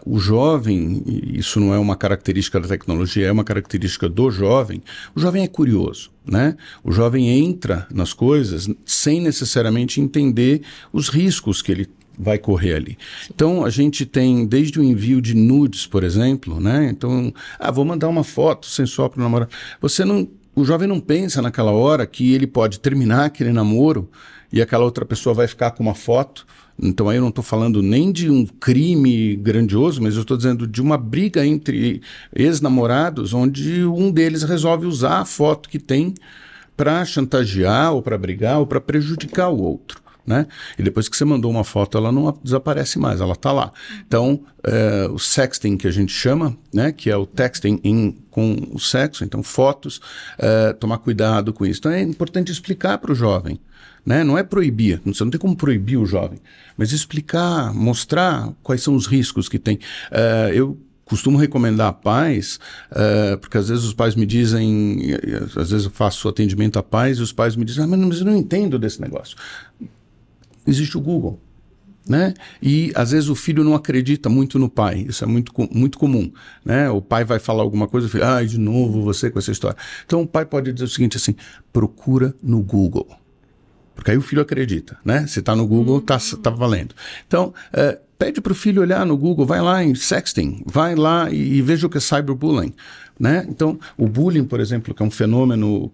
o jovem, isso não é uma característica da tecnologia, é uma característica do do jovem, o jovem é curioso, né? O jovem entra nas coisas sem necessariamente entender os riscos que ele vai correr ali. Então a gente tem desde o envio de nudes, por exemplo, né? Então, ah, vou mandar uma foto sensual para o namorado. Você não, o jovem não pensa naquela hora que ele pode terminar aquele namoro e aquela outra pessoa vai ficar com uma foto então aí eu não estou falando nem de um crime grandioso, mas eu estou dizendo de uma briga entre ex-namorados, onde um deles resolve usar a foto que tem para chantagear ou para brigar ou para prejudicar o outro. Né? E depois que você mandou uma foto, ela não desaparece mais, ela está lá. Então, é, o sexting que a gente chama, né? Que é o texting com o sexo, então fotos, é, tomar cuidado com isso. Então é importante explicar para o jovem. Né? Não é proibir, você não tem como proibir o jovem, mas explicar, mostrar quais são os riscos que tem. Uh, eu costumo recomendar a pais, uh, porque às vezes os pais me dizem, às vezes eu faço atendimento a pais e os pais me dizem, ah, mas eu não entendo desse negócio. Existe o Google. Né? E às vezes o filho não acredita muito no pai, isso é muito, muito comum. Né? O pai vai falar alguma coisa e fica, ah, de novo você com essa história. Então o pai pode dizer o seguinte assim: procura no Google. Porque aí o filho acredita, né? Se está no Google, está uhum. tá valendo. Então, é, pede para o filho olhar no Google, vai lá em sexting, vai lá e, e veja o que é cyberbullying, né? Então, o bullying, por exemplo, que é um fenômeno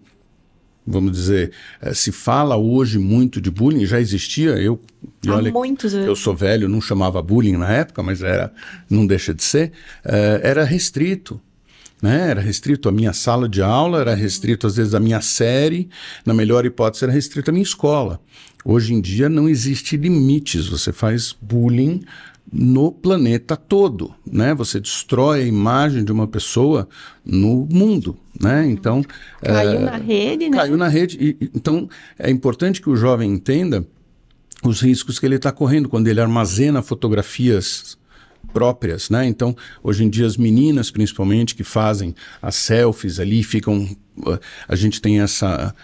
vamos dizer, é, se fala hoje muito de bullying, já existia, eu, Há olha, muitos eu sou velho, não chamava bullying na época, mas era, não deixa de ser, é, era restrito, né? Era restrito à minha sala de aula, era restrito às vezes à minha série, na melhor hipótese era restrito à minha escola. Hoje em dia não existe limites, você faz bullying no planeta todo, né? Você destrói a imagem de uma pessoa no mundo, né? Então é, caiu é, na rede, né? Caiu na rede. E, então é importante que o jovem entenda os riscos que ele está correndo quando ele armazena fotografias próprias, né? Então, hoje em dia as meninas principalmente que fazem as selfies ali, ficam a gente tem essa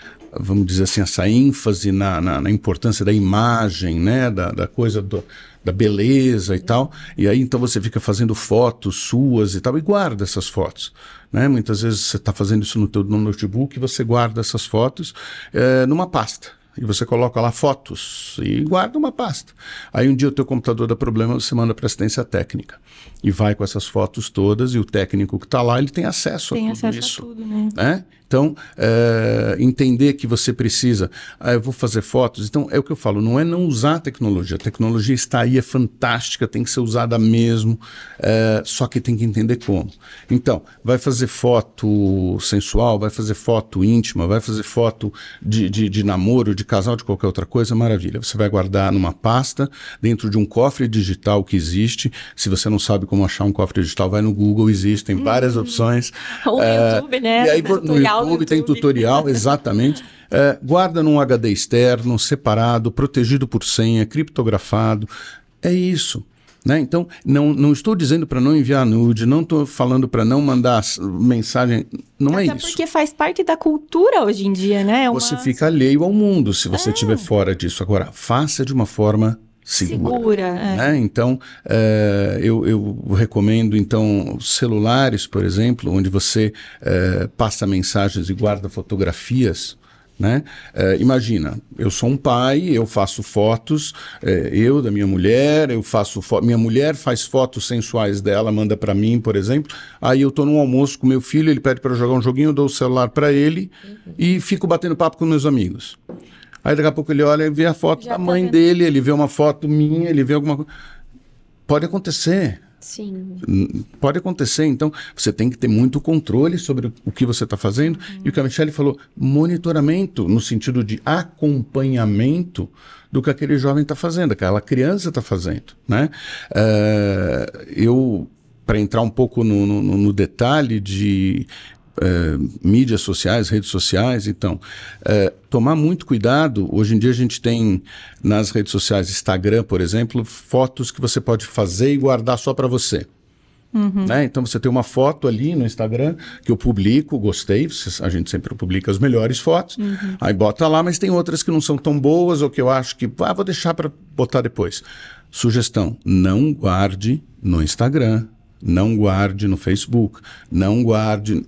vamos dizer assim, essa ênfase na, na, na importância da imagem, né? Da, da coisa do, da beleza e tal. E aí então você fica fazendo fotos suas e tal e guarda essas fotos. Né? Muitas vezes você está fazendo isso no teu no notebook e você guarda essas fotos é, numa pasta e você coloca lá fotos e guarda uma pasta. Aí um dia o teu computador dá problema, você manda para assistência técnica e vai com essas fotos todas e o técnico que está lá ele tem acesso tem a tudo acesso isso. A tudo, né? né? Então é, entender que você precisa, ah, eu vou fazer fotos. Então é o que eu falo, não é não usar a tecnologia. A tecnologia está aí, é fantástica, tem que ser usada mesmo, é, só que tem que entender como. Então vai fazer foto sensual, vai fazer foto íntima, vai fazer foto de, de, de namoro, de casal, de qualquer outra coisa, maravilha. Você vai guardar numa pasta dentro de um cofre digital que existe. Se você não sabe como como achar um cofre digital, vai no Google, existem hum. várias opções. Ou no é, YouTube, né? E aí no YouTube, YouTube, tem tutorial, exatamente. É, guarda num HD externo, separado, protegido por senha, criptografado. É isso. Né? Então, não, não estou dizendo para não enviar nude, não estou falando para não mandar mensagem. Não é Até é isso. Porque faz parte da cultura hoje em dia, né? É uma... Você fica alheio ao mundo se você estiver ah. fora disso. Agora, faça de uma forma segura. segura é. né? é. Então, eh, eu, eu, recomendo então celulares, por exemplo, onde você eh, passa mensagens e guarda fotografias. Né? Eh, imagina, eu sou um pai, eu faço fotos, eu da minha mulher, eu faço minha mulher faz fotos sensuais dela, manda para mim, por exemplo. Aí eu estou num almoço com meu filho, ele pede para jogar um joguinho, eu dou o celular para ele uhum. e fico batendo papo com meus amigos. Aí daqui a pouco ele olha e vê a foto Já da tá mãe vendo. dele, ele vê uma foto minha, ele vê alguma coisa. Pode acontecer. Sim. Pode acontecer, então você tem que ter muito controle sobre o que você está fazendo. Uhum. E o que a Michelle falou, monitoramento, no sentido de acompanhamento do que aquele jovem está fazendo, aquela criança está fazendo. Né? Uh, eu, para entrar um pouco no, no, no detalhe de é, mídias sociais, redes sociais. Então, é, tomar muito cuidado. Hoje em dia a gente tem nas redes sociais, Instagram, por exemplo, fotos que você pode fazer e guardar só para você. Uhum. Né? Então você tem uma foto ali no Instagram que eu publico, gostei, a gente sempre publica as melhores fotos, uhum. aí bota lá, mas tem outras que não são tão boas ou que eu acho que ah, vou deixar para botar depois. Sugestão: não guarde no Instagram, não guarde no Facebook, não guarde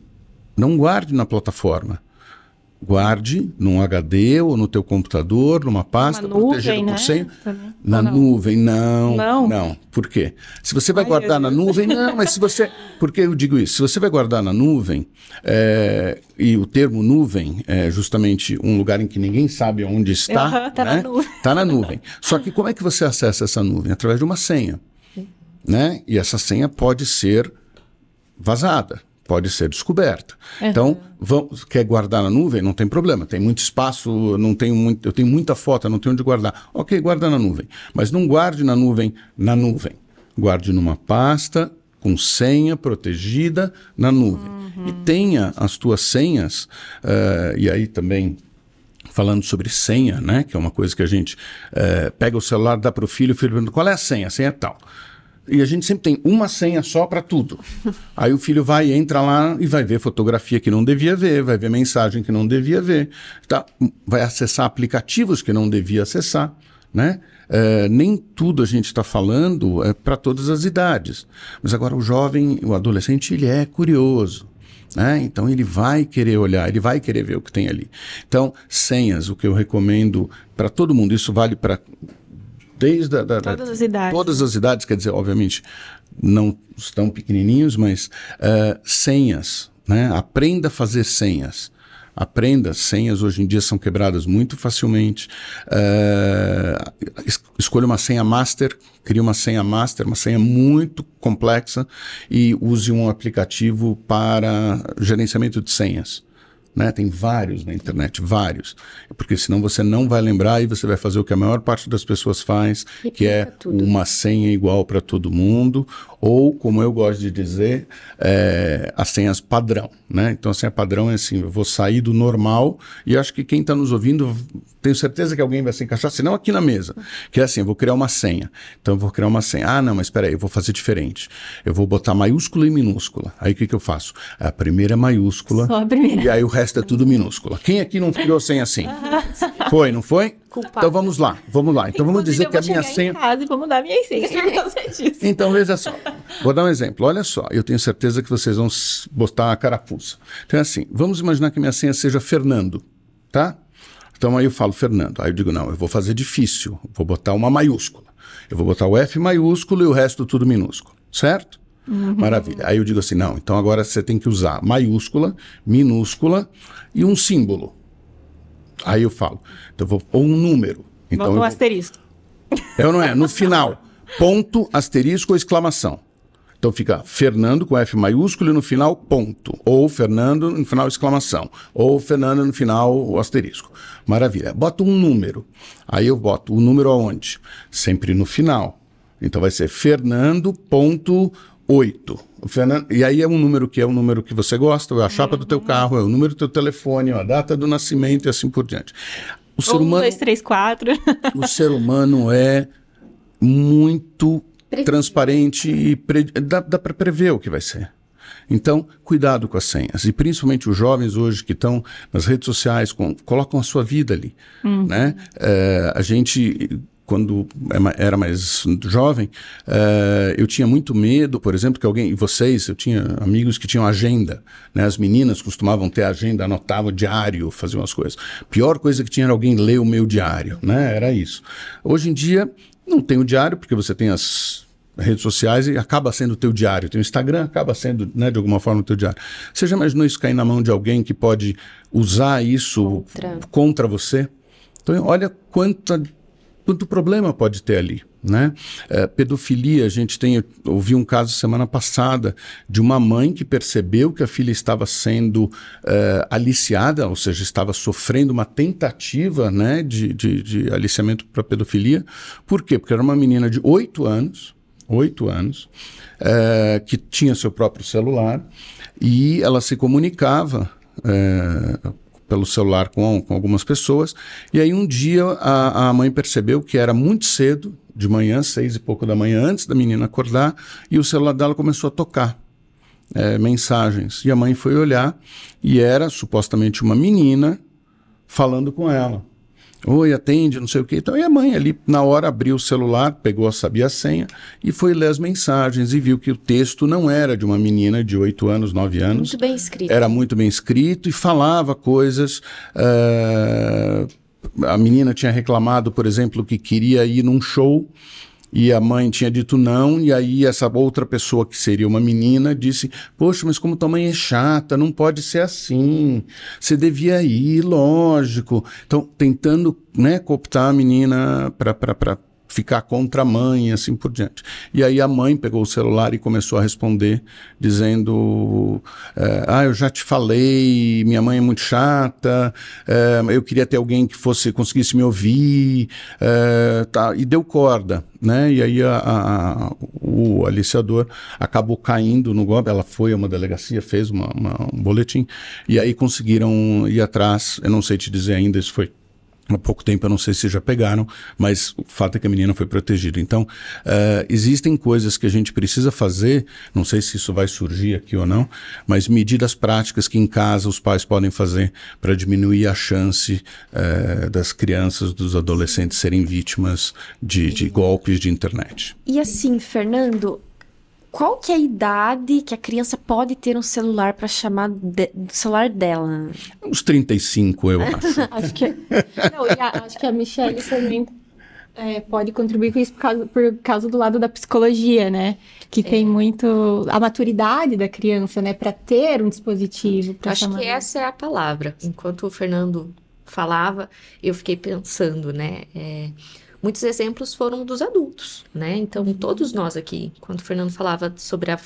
não guarde na plataforma. Guarde num HD ou no teu computador, numa pasta, nuvem, por né? senha. Na não. nuvem, não, não. Não. Por quê? Se você vai Ai, guardar na nuvem, não, mas se você. Por que eu digo isso? Se você vai guardar na nuvem, é, e o termo nuvem é justamente um lugar em que ninguém sabe onde está. Está uhum, né? na nuvem. Está na nuvem. Só que como é que você acessa essa nuvem? Através de uma senha. Sim. Né? E essa senha pode ser vazada pode ser descoberta. Uhum. Então, vamos, quer guardar na nuvem? Não tem problema. Tem muito espaço, não tenho muito, eu tenho muita foto, não tenho onde guardar. Ok, guarda na nuvem. Mas não guarde na nuvem, na nuvem. Guarde numa pasta com senha protegida na nuvem. Uhum. E tenha as tuas senhas, uh, e aí também falando sobre senha, né? Que é uma coisa que a gente eh, pega o celular, dá para o filho, o filho pergunta qual é a senha? A senha é tal. E a gente sempre tem uma senha só para tudo. Aí o filho vai, entra lá e vai ver fotografia que não devia ver, vai ver mensagem que não devia ver, tá? vai acessar aplicativos que não devia acessar. Né? É, nem tudo a gente está falando é para todas as idades. Mas agora o jovem, o adolescente, ele é curioso. Né? Então ele vai querer olhar, ele vai querer ver o que tem ali. Então, senhas, o que eu recomendo para todo mundo, isso vale para Desde a, da, todas as idades. Todas as idades, quer dizer, obviamente, não estão pequenininhos, mas uh, senhas, né? Aprenda a fazer senhas. Aprenda, senhas hoje em dia são quebradas muito facilmente. Uh, escolha uma senha master, crie uma senha master, uma senha muito complexa e use um aplicativo para gerenciamento de senhas. Né? Tem vários na internet, vários. Porque senão você não vai lembrar e você vai fazer o que a maior parte das pessoas faz, que é tudo. Né? uma senha igual para todo mundo, ou, como eu gosto de dizer, é, as senhas padrão. Né? Então, assim, é padrão é assim, eu vou sair do normal e acho que quem está nos ouvindo, tenho certeza que alguém vai se encaixar, senão aqui na mesa. Que é assim, eu vou criar uma senha. Então, eu vou criar uma senha. Ah, não, mas espera aí, eu vou fazer diferente. Eu vou botar maiúscula e minúscula. Aí o que, que eu faço? A primeira é maiúscula. Primeira. E aí o resto é tudo minúscula. Quem aqui não criou senha assim? Foi, não foi? Culpada. Então vamos lá, vamos lá. Então vamos Inclusive, dizer que a minha senha. Em casa e vou mudar a minha senha por causa disso. Então veja só. Vou dar um exemplo. Olha só, eu tenho certeza que vocês vão botar a carapuça. Então é assim, vamos imaginar que a minha senha seja Fernando, tá? Então aí eu falo Fernando. Aí eu digo, não, eu vou fazer difícil, vou botar uma maiúscula. Eu vou botar o F maiúsculo e o resto tudo minúsculo, certo? Uhum. Maravilha. Aí eu digo assim, não, então agora você tem que usar maiúscula, minúscula e um símbolo. Aí eu falo. Então vou ou um número. Então Bota um asterisco. Eu é não é, no final. Ponto, asterisco ou exclamação. Então fica Fernando com F maiúsculo e no final ponto. Ou Fernando no final exclamação. Ou Fernando no final asterisco. Maravilha. Bota um número. Aí eu boto o número aonde? Sempre no final. Então vai ser Fernando ponto 8. Fernando, e aí é um número que é um número que você gosta, é a chapa uhum. do teu uhum. carro, é o número do teu telefone, a data do nascimento e assim por diante. O ser um, humano, dois, três, quatro. o ser humano é muito transparente e pre, dá, dá para prever o que vai ser. Então, cuidado com as senhas. E principalmente os jovens hoje que estão nas redes sociais, com, colocam a sua vida ali. Uhum. Né? É, a gente quando é era mais jovem, uh, eu tinha muito medo, por exemplo, que alguém, vocês, eu tinha amigos que tinham agenda, né? As meninas costumavam ter agenda, anotavam diário, faziam as coisas. Pior coisa que tinha era alguém ler o meu diário, né? Era isso. Hoje em dia não tem o diário porque você tem as redes sociais e acaba sendo o teu diário. Tem o Instagram, acaba sendo, né, de alguma forma, o teu diário. Você já imaginou isso cair na mão de alguém que pode usar isso contra, contra você? Então, olha quanta quanto problema pode ter ali. Né? É, pedofilia, a gente tem, ouvi um caso semana passada de uma mãe que percebeu que a filha estava sendo é, aliciada, ou seja, estava sofrendo uma tentativa né, de, de, de aliciamento para pedofilia. Por quê? Porque era uma menina de oito anos, oito anos, é, que tinha seu próprio celular e ela se comunicava. É, pelo celular com, com algumas pessoas. E aí um dia a, a mãe percebeu que era muito cedo, de manhã, seis e pouco da manhã, antes da menina acordar, e o celular dela começou a tocar. É, mensagens. E a mãe foi olhar e era supostamente uma menina falando com ela. Oi, atende, não sei o que. Então, e a mãe ali, na hora, abriu o celular, pegou, sabia a senha, e foi ler as mensagens e viu que o texto não era de uma menina de 8 anos, 9 anos. Muito bem escrito. Era muito bem escrito e falava coisas. Uh, a menina tinha reclamado, por exemplo, que queria ir num show e a mãe tinha dito não, e aí essa outra pessoa, que seria uma menina, disse: Poxa, mas como tua mãe é chata, não pode ser assim, você devia ir, lógico. Então, tentando né, cooptar a menina pra ficar contra a mãe e assim por diante. E aí a mãe pegou o celular e começou a responder, dizendo: eh, Ah, eu já te falei, minha mãe é muito chata, eh, eu queria ter alguém que fosse conseguisse me ouvir, eh, tá, e deu corda. Né? E aí a, a, o aliciador acabou caindo no golpe. Ela foi a uma delegacia, fez uma, uma, um boletim, e aí conseguiram ir atrás. Eu não sei te dizer ainda, isso foi há pouco tempo, eu não sei se já pegaram, mas o fato é que a menina foi protegida. Então, uh, existem coisas que a gente precisa fazer, não sei se isso vai surgir aqui ou não, mas medidas práticas que em casa os pais podem fazer para diminuir a chance uh, das crianças, dos adolescentes serem vítimas de, de golpes de internet. E assim, Fernando, qual que é a idade que a criança pode ter um celular para chamar de, do celular dela? Uns 35, eu acho. acho, que, não, a, acho que a Michelle também é, pode contribuir com isso por causa, por causa, do lado da psicologia, né? Que é. tem muito a maturidade da criança, né? Para ter um dispositivo. Acho chamar. que essa é a palavra. Enquanto o Fernando falava, eu fiquei pensando, né? É Muitos exemplos foram dos adultos, né? Então, todos nós aqui, quando o Fernando falava sobre a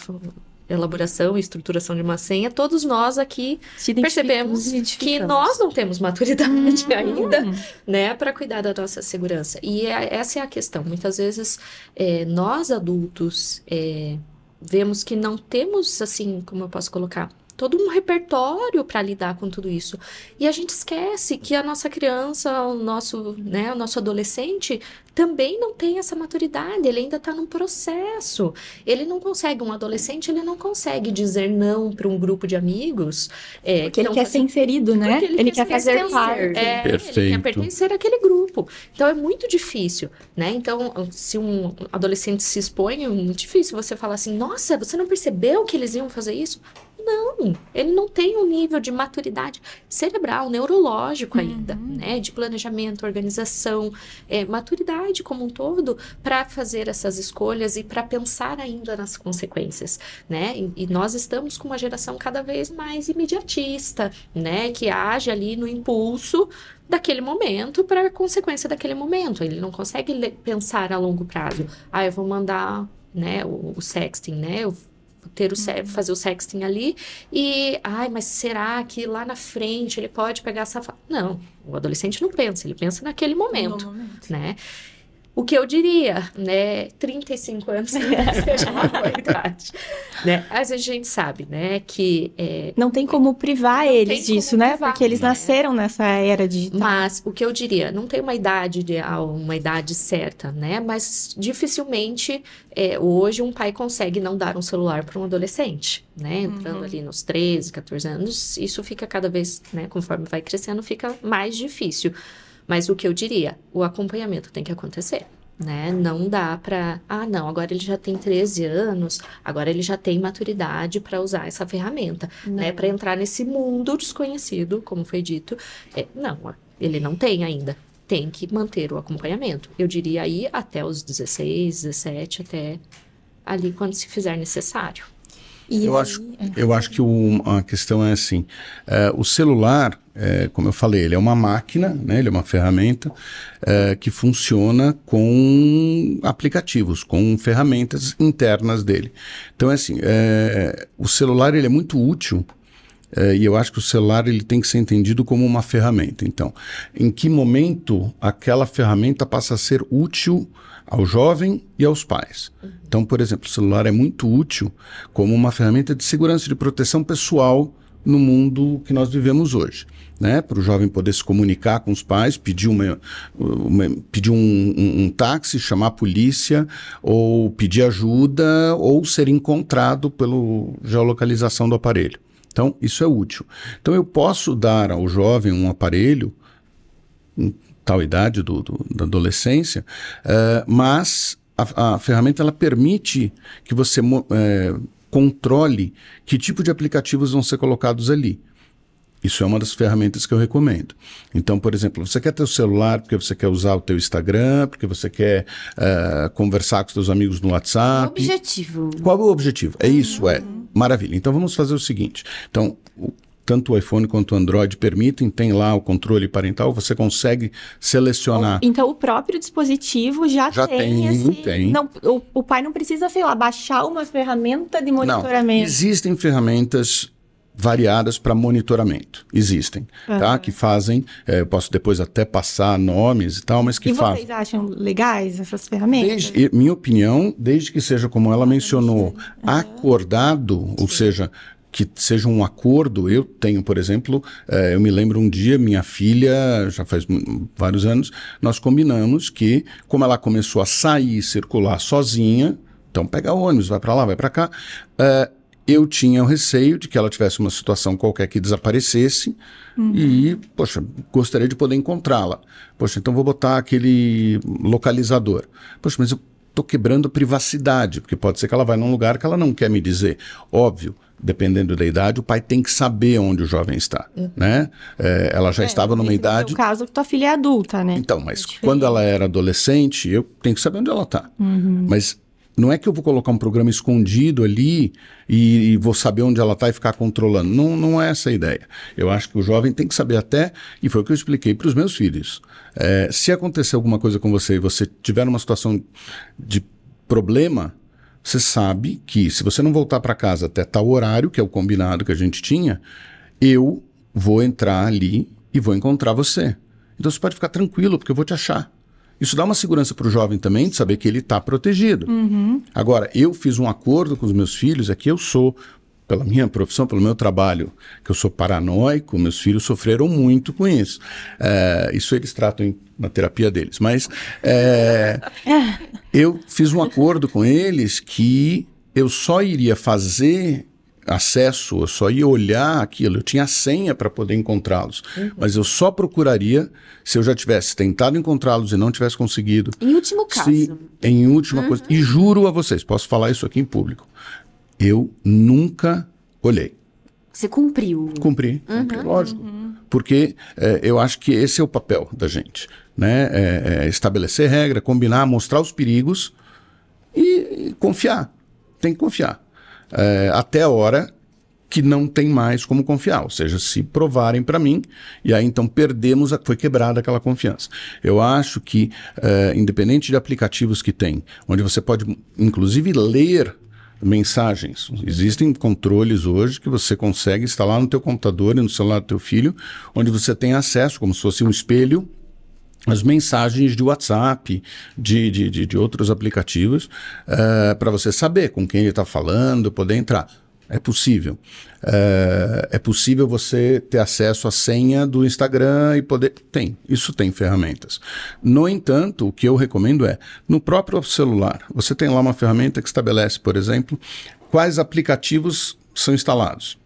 elaboração e estruturação de uma senha, todos nós aqui percebemos que nós não temos maturidade hum. ainda, né, para cuidar da nossa segurança. E é, essa é a questão. Muitas vezes é, nós adultos é, vemos que não temos, assim, como eu posso colocar, todo um repertório para lidar com tudo isso. E a gente esquece que a nossa criança, o nosso, né, o nosso adolescente também não tem essa maturidade, ele ainda está num processo. Ele não consegue, um adolescente, ele não consegue dizer não para um grupo de amigos. É, porque que ele quer faz... ser inserido, né? Porque ele, ele quer, quer fazer parte. É, Ele quer pertencer àquele grupo. Então é muito difícil, né? Então, se um adolescente se expõe, é muito difícil você falar assim: nossa, você não percebeu que eles iam fazer isso? Não, ele não tem um nível de maturidade cerebral, neurológico uhum. ainda, uhum. né? De planejamento, organização, é, maturidade como um todo para fazer essas escolhas e para pensar ainda nas consequências, né? E, e, nós estamos com uma geração cada vez mais imediatista, né? Que age ali no impulso daquele momento para a consequência daquele momento. Ele não consegue pensar a longo prazo. Ah, eu vou mandar né, o, o sexting, né? Eu ter o uhum. fazer o sexting ali e ai mas será que lá na frente ele pode pegar essa não o adolescente não pensa ele pensa naquele momento, momento. né o que eu diria, né? 35 anos não seja uma boa idade. Né? Mas a gente sabe, né? Que. É, não tem como privar eles disso, né? Privar, Porque eles né? nasceram nessa era digital. Mas o que eu diria, não tem uma idade ideal, uma idade certa, né? Mas dificilmente é, hoje um pai consegue não dar um celular para um adolescente, né? Uhum. Entrando uhum. ali nos 13, 14 anos, isso fica cada vez, né? Conforme vai crescendo, fica mais difícil. Mas o que eu diria, o acompanhamento tem que acontecer. Né? Não dá para, ah, não, agora ele já tem 13 anos, agora ele já tem maturidade para usar essa ferramenta, né? Para entrar nesse mundo desconhecido, como foi dito. É, não, ele não tem ainda. Tem que manter o acompanhamento. Eu diria aí até os 16, 17, até ali quando se fizer necessário eu, aí... acho, é. eu acho que o, a questão é assim: eh, o celular, eh, como eu falei, ele é uma máquina, né? ele é uma ferramenta eh, que funciona com aplicativos, com ferramentas internas dele. Então, é assim: o celular ele é muito útil é, e eu acho que o celular ele tem que ser entendido como uma ferramenta. Então, em que momento aquela ferramenta passa a ser útil ao jovem e aos pais? Uhum. Então, por exemplo, o celular é muito útil como uma ferramenta de segurança e de proteção pessoal no mundo que nós vivemos hoje. Né? Para o jovem poder se comunicar com os pais, pedir, uma, uma pedir um, um, um, táxi, chamar a polícia, ou pedir ajuda, ou ser encontrado pela geolocalização do aparelho. Então, isso é útil. Então, eu posso dar ao jovem um aparelho, em tal idade do, do da adolescência, uh, mas a, a, ferramenta ela permite que você eh, controle que tipo de aplicativos vão ser colocados ali. Isso é uma das ferramentas que eu recomendo. Então, por exemplo, você quer ter o celular porque você quer usar o teu Instagram, porque você quer uh, conversar com seus amigos no WhatsApp. Qual o objetivo? Qual é o objetivo? É isso, é. Maravilha. Então vamos fazer o seguinte. Então, o, tanto o iPhone quanto o Android permitem, tem lá o controle parental, você consegue selecionar. Então, então o próprio dispositivo já, já tem, tem, esse... Assim, tem. Não, o, o, pai não precisa, sei lá, baixar uma ferramenta de monitoramento. Não, existem ferramentas variadas para monitoramento. Existem, uhum. tá? Que fazem, é, eu posso depois até passar nomes e tal, mas que fazem. E vocês acham legais essas ferramentas? Desde, minha opinião, desde que seja como ela ah, mencionou, uhum. acordado, Sim. ou seja, que seja um acordo. Eu tenho, por exemplo, é, eu me lembro um dia, minha filha, já faz vários anos, nós combinamos que, como ela começou a sair circular sozinha, então pega ônibus, vai para lá, vai para cá, eh, eu tinha o receio de que ela tivesse uma situação qualquer que desaparecesse uhum. e, poxa, gostaria de poder encontrá-la. Poxa, então vou botar aquele localizador. Poxa, mas eu estou quebrando a privacidade, porque pode ser que ela vá num lugar que ela não quer me dizer. Óbvio, dependendo da idade, o pai tem que saber onde o jovem está, uhum. né? É, ela já é, estava numa idade... No caso, tua filha é adulta, né? Então, mas é quando ela era adolescente, eu tenho que saber onde ela está. Uhum. Mas não é que eu vou colocar um programa escondido ali e, e vou saber onde ela está e ficar controlando. Não, não é essa a ideia. Eu acho que o jovem tem que saber até, e foi o que eu expliquei para os meus filhos. É, se acontecer alguma coisa com você e você tiver uma situação de problema, você sabe que se você não voltar para casa até tal horário, que é o combinado que a gente tinha, eu vou entrar ali e vou encontrar você. Então você pode ficar tranquilo, porque eu vou te achar. Isso dá uma segurança para o jovem também de saber que ele está protegido. Uhum. Agora, eu fiz um acordo com os meus filhos, aqui é eu sou, pela minha profissão, pelo meu trabalho, que eu sou paranoico, meus filhos sofreram muito com isso. É, isso eles tratam em, na terapia deles. Mas é, eu fiz um acordo com eles que eu só iria fazer acesso, eu só ia olhar aquilo, eu tinha a senha para poder encontrá-los. Uhum. Mas eu só procuraria se eu já tivesse tentado encontrá-los e não tivesse conseguido. Em último caso. Se, em última uhum. coisa. E juro a vocês, posso falar isso aqui em público. Eu nunca olhei. Você cumpriu. Cumpri, uhum. cumpri uhum. lógico. Porque é, eu acho que esse é o papel da gente. Né? É, é estabelecer regra, combinar, mostrar os perigos e, e confiar. Tem que confiar é, até a hora que não tem mais como confiar, ou seja, se provarem para mim, e aí então perdemos, a, foi quebrada aquela confiança. Eu acho que, é, independente de aplicativos que tem, onde você pode inclusive ler mensagens. Existem controles hoje que você consegue instalar no teu computador e no celular do teu filho, onde você tem acesso, como se fosse um espelho, as mensagens de WhatsApp, de, de, de, de outros aplicativos, eh, para você saber com quem ele está falando, poder entrar. É possível. Eh, é, possível você ter acesso à senha do Instagram e poder. Tem, isso tem ferramentas. No entanto, o que eu recomendo é, no próprio celular, você tem lá uma ferramenta que estabelece, por exemplo, quais aplicativos são instalados.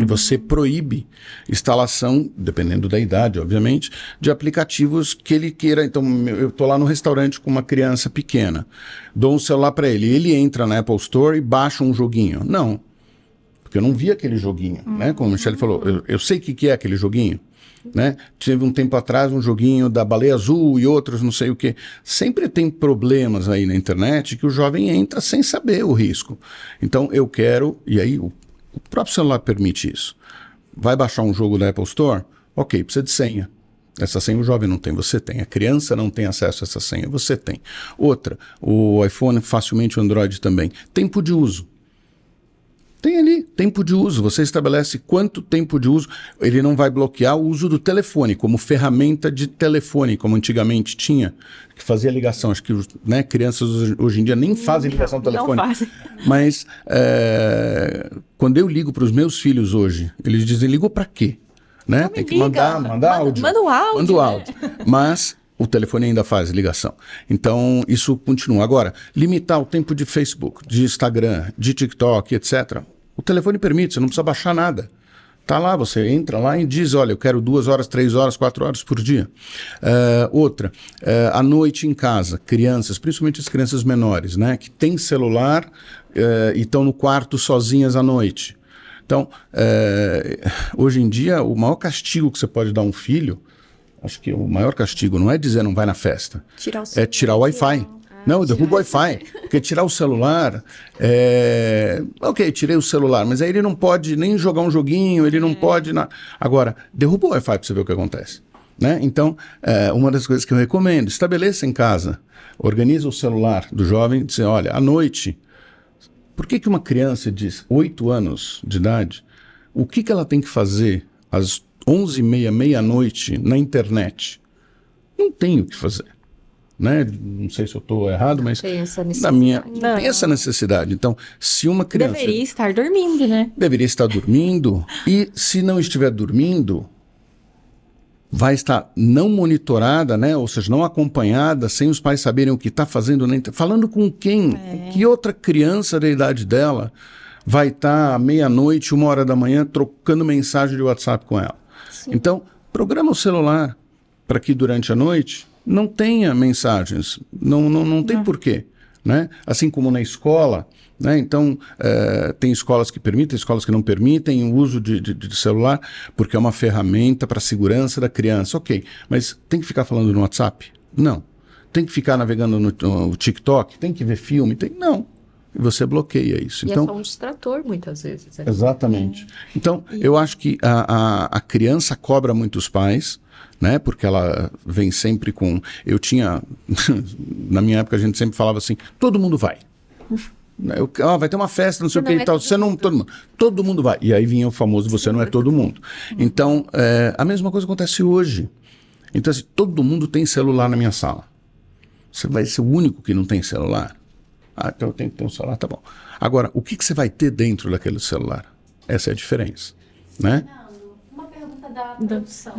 E você proíbe instalação, dependendo da idade, obviamente, de aplicativos que ele queira. Então, eu estou lá no restaurante com uma criança pequena, dou um celular para ele, ele entra na Apple Store e baixa um joguinho. Não, porque eu não vi aquele joguinho, uhum. né? Como o Michele falou, eu, eu sei o que, que é aquele joguinho, né? um tempo atrás um joguinho da Baleia Azul e outros não sei o que. Sempre tem problemas aí na internet que o jovem entra sem saber o risco. Então eu quero, e aí o o próprio celular permite isso. Vai baixar um jogo da Apple Store? Ok, precisa de senha. Essa senha o jovem não tem, você tem. A criança não tem acesso a essa senha, você tem. Outra, o iPhone, facilmente o Android também. Tempo de uso. Tem ali, tempo de uso. Você estabelece quanto tempo de uso. Ele não vai bloquear o uso do telefone, como ferramenta de telefone, como antigamente tinha, que fazia ligação. Acho que né, crianças hoje em dia nem fazem ligação do telefone. Não fazem. Mas é, quando eu ligo para os meus filhos hoje, eles dizem: ligo para quê? Né? Tem que liga. mandar, mandar manda, áudio. Manda o áudio. Manda o né? áudio. Mas o telefone ainda faz ligação. Então, isso continua. Agora, limitar o tempo de Facebook, de Instagram, de TikTok, etc. O telefone permite, você não precisa baixar nada. Tá lá, você entra lá e diz, olha, eu quero duas horas, três horas, quatro horas por dia. Uh, outra, uh, à noite em casa, crianças, principalmente as crianças menores, né, que têm celular uh, e estão no quarto sozinhas à noite. Então, hoje em dia, o maior castigo que você pode dar a um filho Acho que o maior castigo não é dizer não vai na festa. Tirar é tirar o Wi-Fi. Ah, não, derruba o Wi-Fi. Porque tirar o celular. É... Ok, tirei o celular, mas aí ele não pode nem jogar um joguinho, ele não é. pode. Na... Agora, derruba o Wi-Fi para você ver o que acontece. Né? Então, é, uma das coisas que eu recomendo, estabeleça em casa, organiza o celular do jovem e diz, olha, à noite, por que, que uma criança de 8 anos de idade, o que, que ela tem que fazer às 11 e meia, meia-noite, na internet. Não tem o que fazer. Né? Não sei se eu estou errado, mas tem essa necessidade. na minha não. tem essa necessidade. Então, se uma criança deveria estar dormindo, né? Deveria estar dormindo e se não estiver dormindo, vai estar não monitorada, né? Ou seja, não acompanhada, sem os pais saberem o que está fazendo, nem falando com quem, é. que outra criança da idade dela vai estar tá, meia noite, uma hora da manhã, trocando mensagem de WhatsApp com ela. Sim. Então, programa o celular para que durante a noite não tenha mensagens, não, não, não tem não. Uhum. porquê. Né? Assim como na escola, né? então eh, tem escolas que permitem, escolas que não permitem o uso de, de, de celular, porque é uma ferramenta para a segurança da criança. Ok, mas tem que ficar falando no WhatsApp? Não. Tem que ficar navegando no, no TikTok? Tem que ver filme? Tem... Não você bloqueia isso. E é então, é só um distrator muitas vezes. Né? Exatamente. É. Então, eu acho que a, a, a, criança cobra muitos pais, né? Porque ela vem sempre com. Eu tinha. na minha época a gente sempre falava assim: todo mundo vai. Eu, ah, vai ter uma festa, não sei o que e tal. Você não. Todo mundo, todo mundo vai. E aí vinha o famoso: você não é todo mundo. Uhum. Então, é, a mesma coisa acontece hoje. Então, assim, todo mundo tem celular na minha sala. Você vai ser o único que não tem celular. Ah, então eu tenho que ter um celular, tá bom. Agora, o que, que você vai ter dentro daquele celular? Essa é a diferença, né? uma pergunta da produção.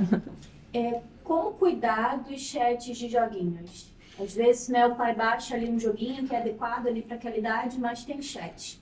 É, como cuidar dos chats de joguinhos? Às vezes, né, o pai baixa ali um joguinho que é adequado ali para aquela idade, mas tem chat.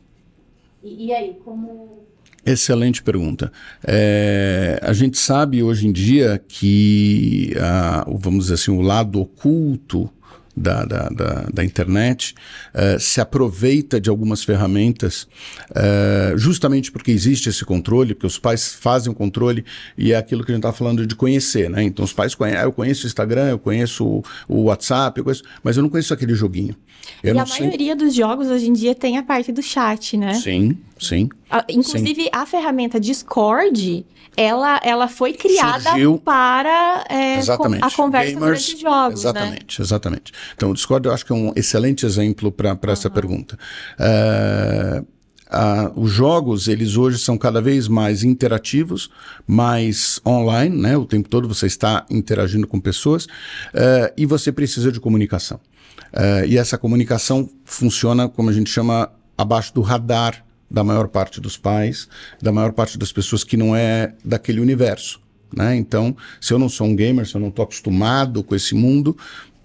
E, e aí, como... Excelente pergunta. É, a gente sabe hoje em dia que, a, ah, vamos dizer assim, o lado oculto da, da, da, da internet, uh, se aproveita de algumas ferramentas, uh, justamente porque existe esse controle, porque os pais fazem o controle e é aquilo que a gente está falando de conhecer, né? Então os pais conhecem, ah, eu conheço o Instagram, eu conheço o, o WhatsApp, eu conheço, mas eu não conheço aquele joguinho. Eu e a sei... maioria dos jogos hoje em dia tem a parte do chat, né? Sim. Sim. A, ah, inclusive, Sim. a ferramenta Discord, ela, ela foi criada Surgiu, para é, a conversa Gamers, durante jogos, né? Exatamente, né? exatamente. Então, o Discord eu acho que é um excelente exemplo para uhum. essa pergunta. É, os jogos eles hoje são cada vez mais interativos, mais online, né? O tempo todo você está interagindo com pessoas é, e você precisa de comunicação. É, e essa comunicação funciona como a gente chama abaixo do radar da maior parte dos pais, da maior parte das pessoas que não é daquele universo. Né? Então, se eu não sou um gamer, se eu não estou acostumado com esse mundo,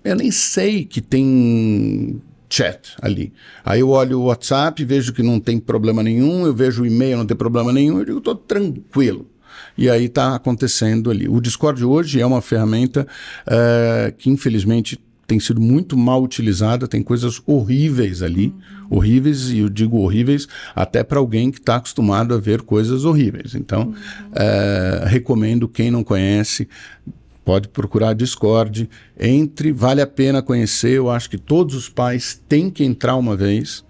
eu nem sei que tem chat ali. Aí eu olho o WhatsApp, vejo que não tem problema nenhum, eu vejo o e-mail, não tem problema nenhum, eu digo, estou tranquilo. E aí está acontecendo ali. O Discord hoje é uma ferramenta uh, que, infelizmente, tem sido muito mal utilizada, tem coisas horríveis ali. Uhum horríveis, e eu digo horríveis até para alguém que está acostumado a ver coisas horríveis. Então, uhum. é, recomendo quem não conhece, pode procurar Discord, entre, vale a pena conhecer. Eu acho que todos os pais têm que entrar uma vez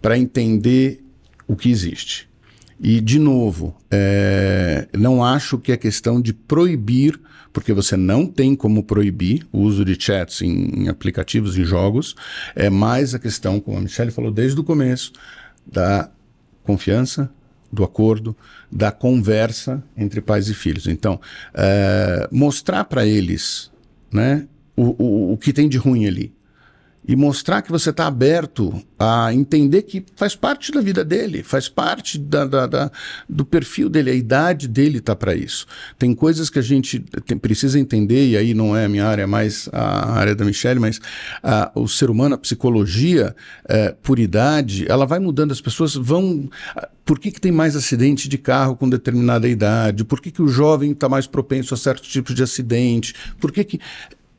para entender o que existe. E, de novo, é, não acho que é questão de proibir porque você não tem como proibir o uso de chats em, em aplicativos, em jogos. É mais a questão, como a Michelle falou desde o começo, da confiança, do acordo, da conversa entre pais e filhos. Então, é, mostrar para eles né, o, o, o que tem de ruim ali e mostrar que você está aberto a entender que faz parte da vida dele, faz parte da, da, da do perfil dele, a idade dele está para isso. Tem coisas que a gente tem, precisa entender, e aí não é a minha área, é mais a área da Michelle, mas a, ah, o ser humano, a psicologia, é, por idade, ela vai mudando, as pessoas vão. Ah, por que, que tem mais acidente de carro com determinada idade? Por que, que o jovem está mais propenso a certos tipos de acidente? Por que, que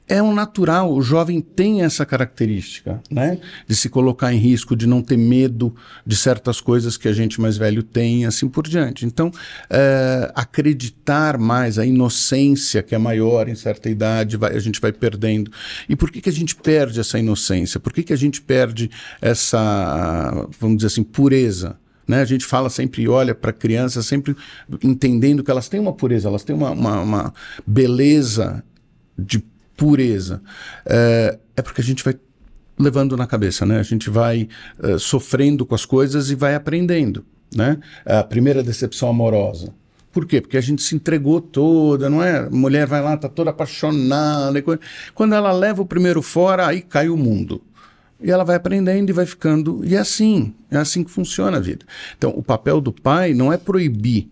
é um natural, o jovem tem essa característica, né? De se colocar em risco, de não ter medo de certas coisas que a gente mais velho tem, assim por diante. Então, é, acreditar mais, a inocência que é maior em certa idade, vai, a gente vai perdendo. E por que, que a gente perde essa inocência? Por que, que a gente perde essa, vamos dizer assim, pureza? Né? A gente fala sempre, e olha para crianças, sempre entendendo que elas têm uma pureza, elas têm uma, uma, uma beleza de pureza. É, é porque a gente vai levando na cabeça, né? A gente vai eh, sofrendo com as coisas e vai aprendendo, né? A primeira decepção amorosa. Por quê? Porque a gente se entregou toda, não é? A mulher vai lá, tá toda apaixonada. Quando ela leva o primeiro fora, aí cai o mundo. E ela vai aprendendo e vai ficando. E é assim, é assim que funciona a vida. Então, o papel do pai não é proibir,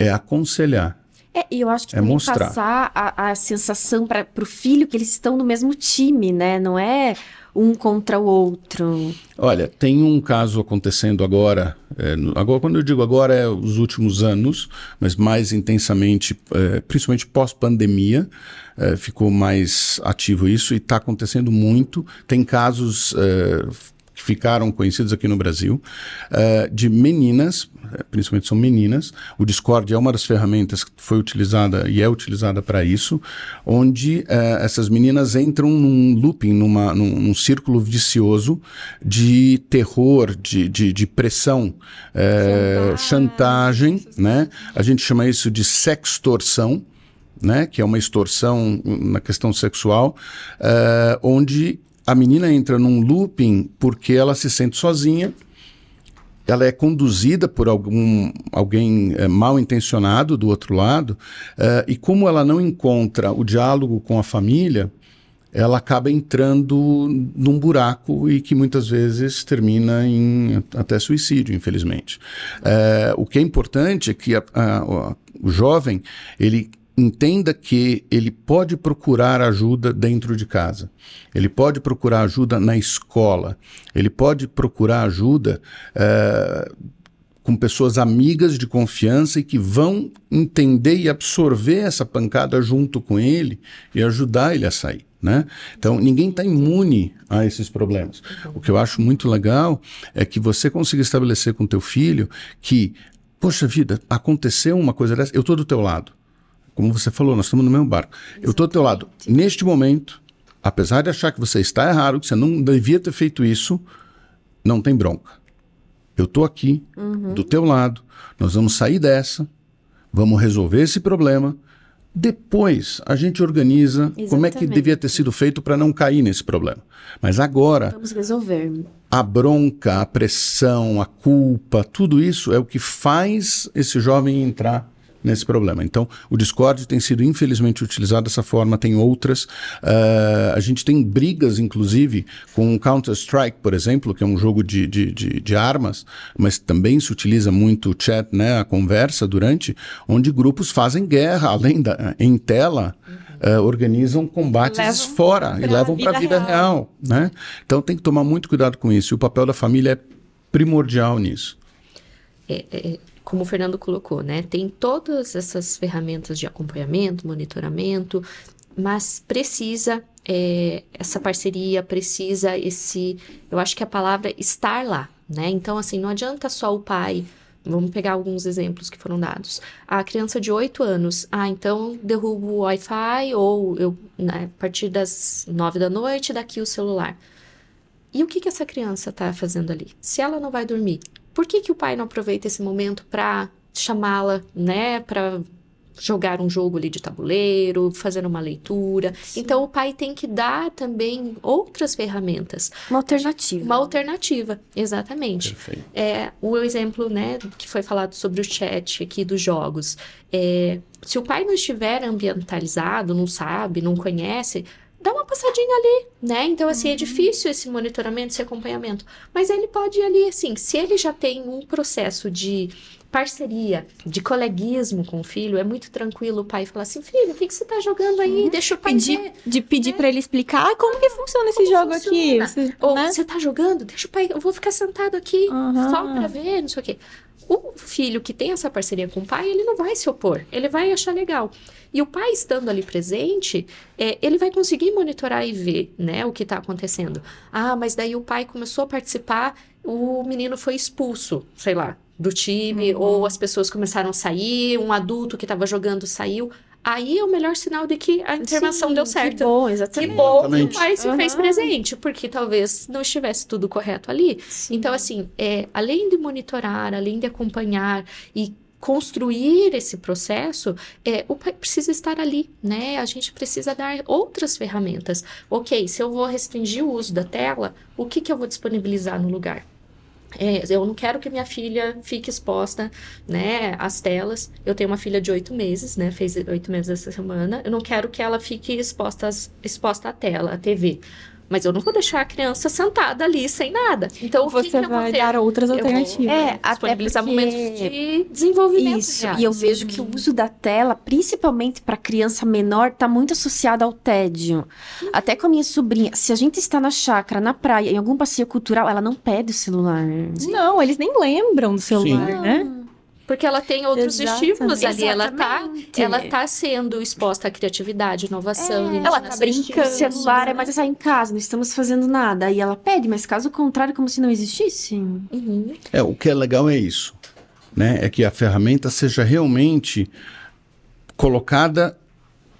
é aconselhar. É, e eu acho que é também mostrar. passar a, a sensação para o filho que eles estão no mesmo time, né? Não é um contra o outro. Olha, tem um caso acontecendo agora, é, agora quando eu digo agora é os últimos anos, mas mais intensamente, é, principalmente pós-pandemia, é, ficou mais ativo isso e está acontecendo muito. Tem casos é, que ficaram conhecidos aqui no Brasil, uh, de meninas, eh, principalmente são meninas. O Discord é uma das ferramentas que foi utilizada e é utilizada para isso, onde uh, essas meninas entram num looping, numa, num, num círculo vicioso de terror, de, de, de pressão, uh, chantagem, chantagem né? A gente chama isso de sextorção. Né, que é uma extorsão hum, na questão sexual, uh, onde a menina entra num looping porque ela se sente sozinha, ela é conduzida por algum alguém é, eh, mal intencionado do outro lado, é, e como ela não encontra o diálogo com a família, ela acaba entrando num buraco e que muitas vezes termina em até suicídio, infelizmente. É, o que é importante é que a, a, a, o jovem ele entenda que ele pode procurar ajuda dentro de casa, ele pode procurar ajuda na escola, ele pode procurar ajuda uh, com pessoas amigas de confiança e que vão entender e absorver essa pancada junto com ele e ajudar ele a sair. Né? Então, ninguém está imune a esses problemas. O que eu acho muito legal é que você consiga estabelecer com teu filho que, poxa vida, aconteceu uma coisa dessa, eu estou do teu lado. Como você falou, nós estamos no mesmo barco. Exatamente. Eu estou do teu lado. Neste momento, apesar de achar que você está errado, que você não devia ter feito isso, não tem bronca. Eu estou aqui, uhum. do teu lado, nós vamos sair dessa, vamos resolver esse problema. Depois a gente organiza Exatamente. como é que devia ter sido feito para não cair nesse problema. Mas agora. Vamos resolver. A bronca, a pressão, a culpa, tudo isso é o que faz esse jovem entrar nesse problema. Então, o Discord tem sido infelizmente utilizado dessa forma, tem outras. Uh, a gente tem brigas, inclusive, com Counter-Strike, por exemplo, que é um jogo de, de, de, de, armas, mas também se utiliza muito o chat, né, a conversa durante, onde grupos fazem guerra, além da em tela, uh, organizam combates levam fora e levam para a vida, vida real. real. né? Então, tem que tomar muito cuidado com isso. E o papel da família é primordial nisso. É, é, como o Fernando colocou, né? Tem todas essas ferramentas de acompanhamento, monitoramento, mas precisa é, essa parceria, precisa esse. Eu acho que a palavra é estar lá, né? Então, assim, não adianta só o pai. Vamos pegar alguns exemplos que foram dados. A criança de 8 anos, ah, então derrubo o Wi-Fi ou eu, né, a partir das 9 da noite, daqui o celular. E o que, que essa criança está fazendo ali? Se ela não vai dormir, por que, que o pai não aproveita esse momento para chamá-la, né, para jogar um jogo ali de tabuleiro, fazer uma leitura. Sim. Então o pai tem que dar também outras ferramentas. Uma alternativa. Uma alternativa, exatamente. Perfeito. É, o exemplo, né, que foi falado sobre o chat aqui dos jogos. É, se o pai não estiver ambientalizado, não sabe, não conhece, dá uma passadinha ali, né? Então, assim, é uhum. é difícil esse monitoramento, esse acompanhamento. Mas ele pode ir ali, assim, se ele já tem um processo de parceria, de coleguismo com o filho, é muito tranquilo o pai falar assim, filho, o que, que você tá jogando aí? Uhum. Deixa eu pedir. Ver. De pedir é. Né? para ele explicar ah, como que funciona esse jogo funciona? aqui. Você, Ou né? você tá jogando? Deixa o pai, eu vou ficar sentado aqui uhum. só pra ver, não sei o quê. O filho que tem essa parceria com o pai, ele não vai se opor, ele vai achar legal. E o pai estando ali presente, é, ele vai conseguir monitorar e ver, né, o que está acontecendo. Ah, mas daí o pai começou a participar, o menino foi expulso, sei lá, do time, uhum. ou as pessoas começaram a sair, um adulto que estava jogando saiu. Aí é o melhor sinal de que a intervenção Sim, deu certo. Que bom, exatamente. Que bom, o mas se uhum. fez presente, porque talvez não estivesse tudo correto ali. Sim. Então, assim, é, além de monitorar, além de acompanhar e construir esse processo, é, o pai precisa estar ali, né? A gente precisa dar outras ferramentas. Ok, se eu vou restringir o uso da tela, o que, que eu vou disponibilizar no lugar? É, eu não quero que minha filha fique exposta, né, às telas. Eu tenho uma filha de oito meses, né, fez oito meses essa semana. Eu não quero que ela fique exposta, exposta à tela, à TV. Mas eu não vou deixar a criança sentada ali sem nada. Então, você que vai que dar outras alternativas. Vou, é, disponibilizar porque... momentos de desenvolvimento. Isso, já. e eu vejo que o uso da tela, principalmente para criança menor, tá muito associado ao tédio. Hum. Até com a minha sobrinha, se a gente está na chácara, na praia, em algum passeio cultural, ela não pede o celular. Não, eles nem lembram do celular, Sim. né? porque ela tem outros Exatamente. estímulos ali. Ela tá, ela tá sendo exposta à criatividade, inovação. É, ela tá brincando. O celular né? é mais essa em casa, não estamos fazendo nada. E ela pede, mas caso contrário, como se não existisse. Uhum. É, o que é legal é isso, né? É que a ferramenta seja realmente colocada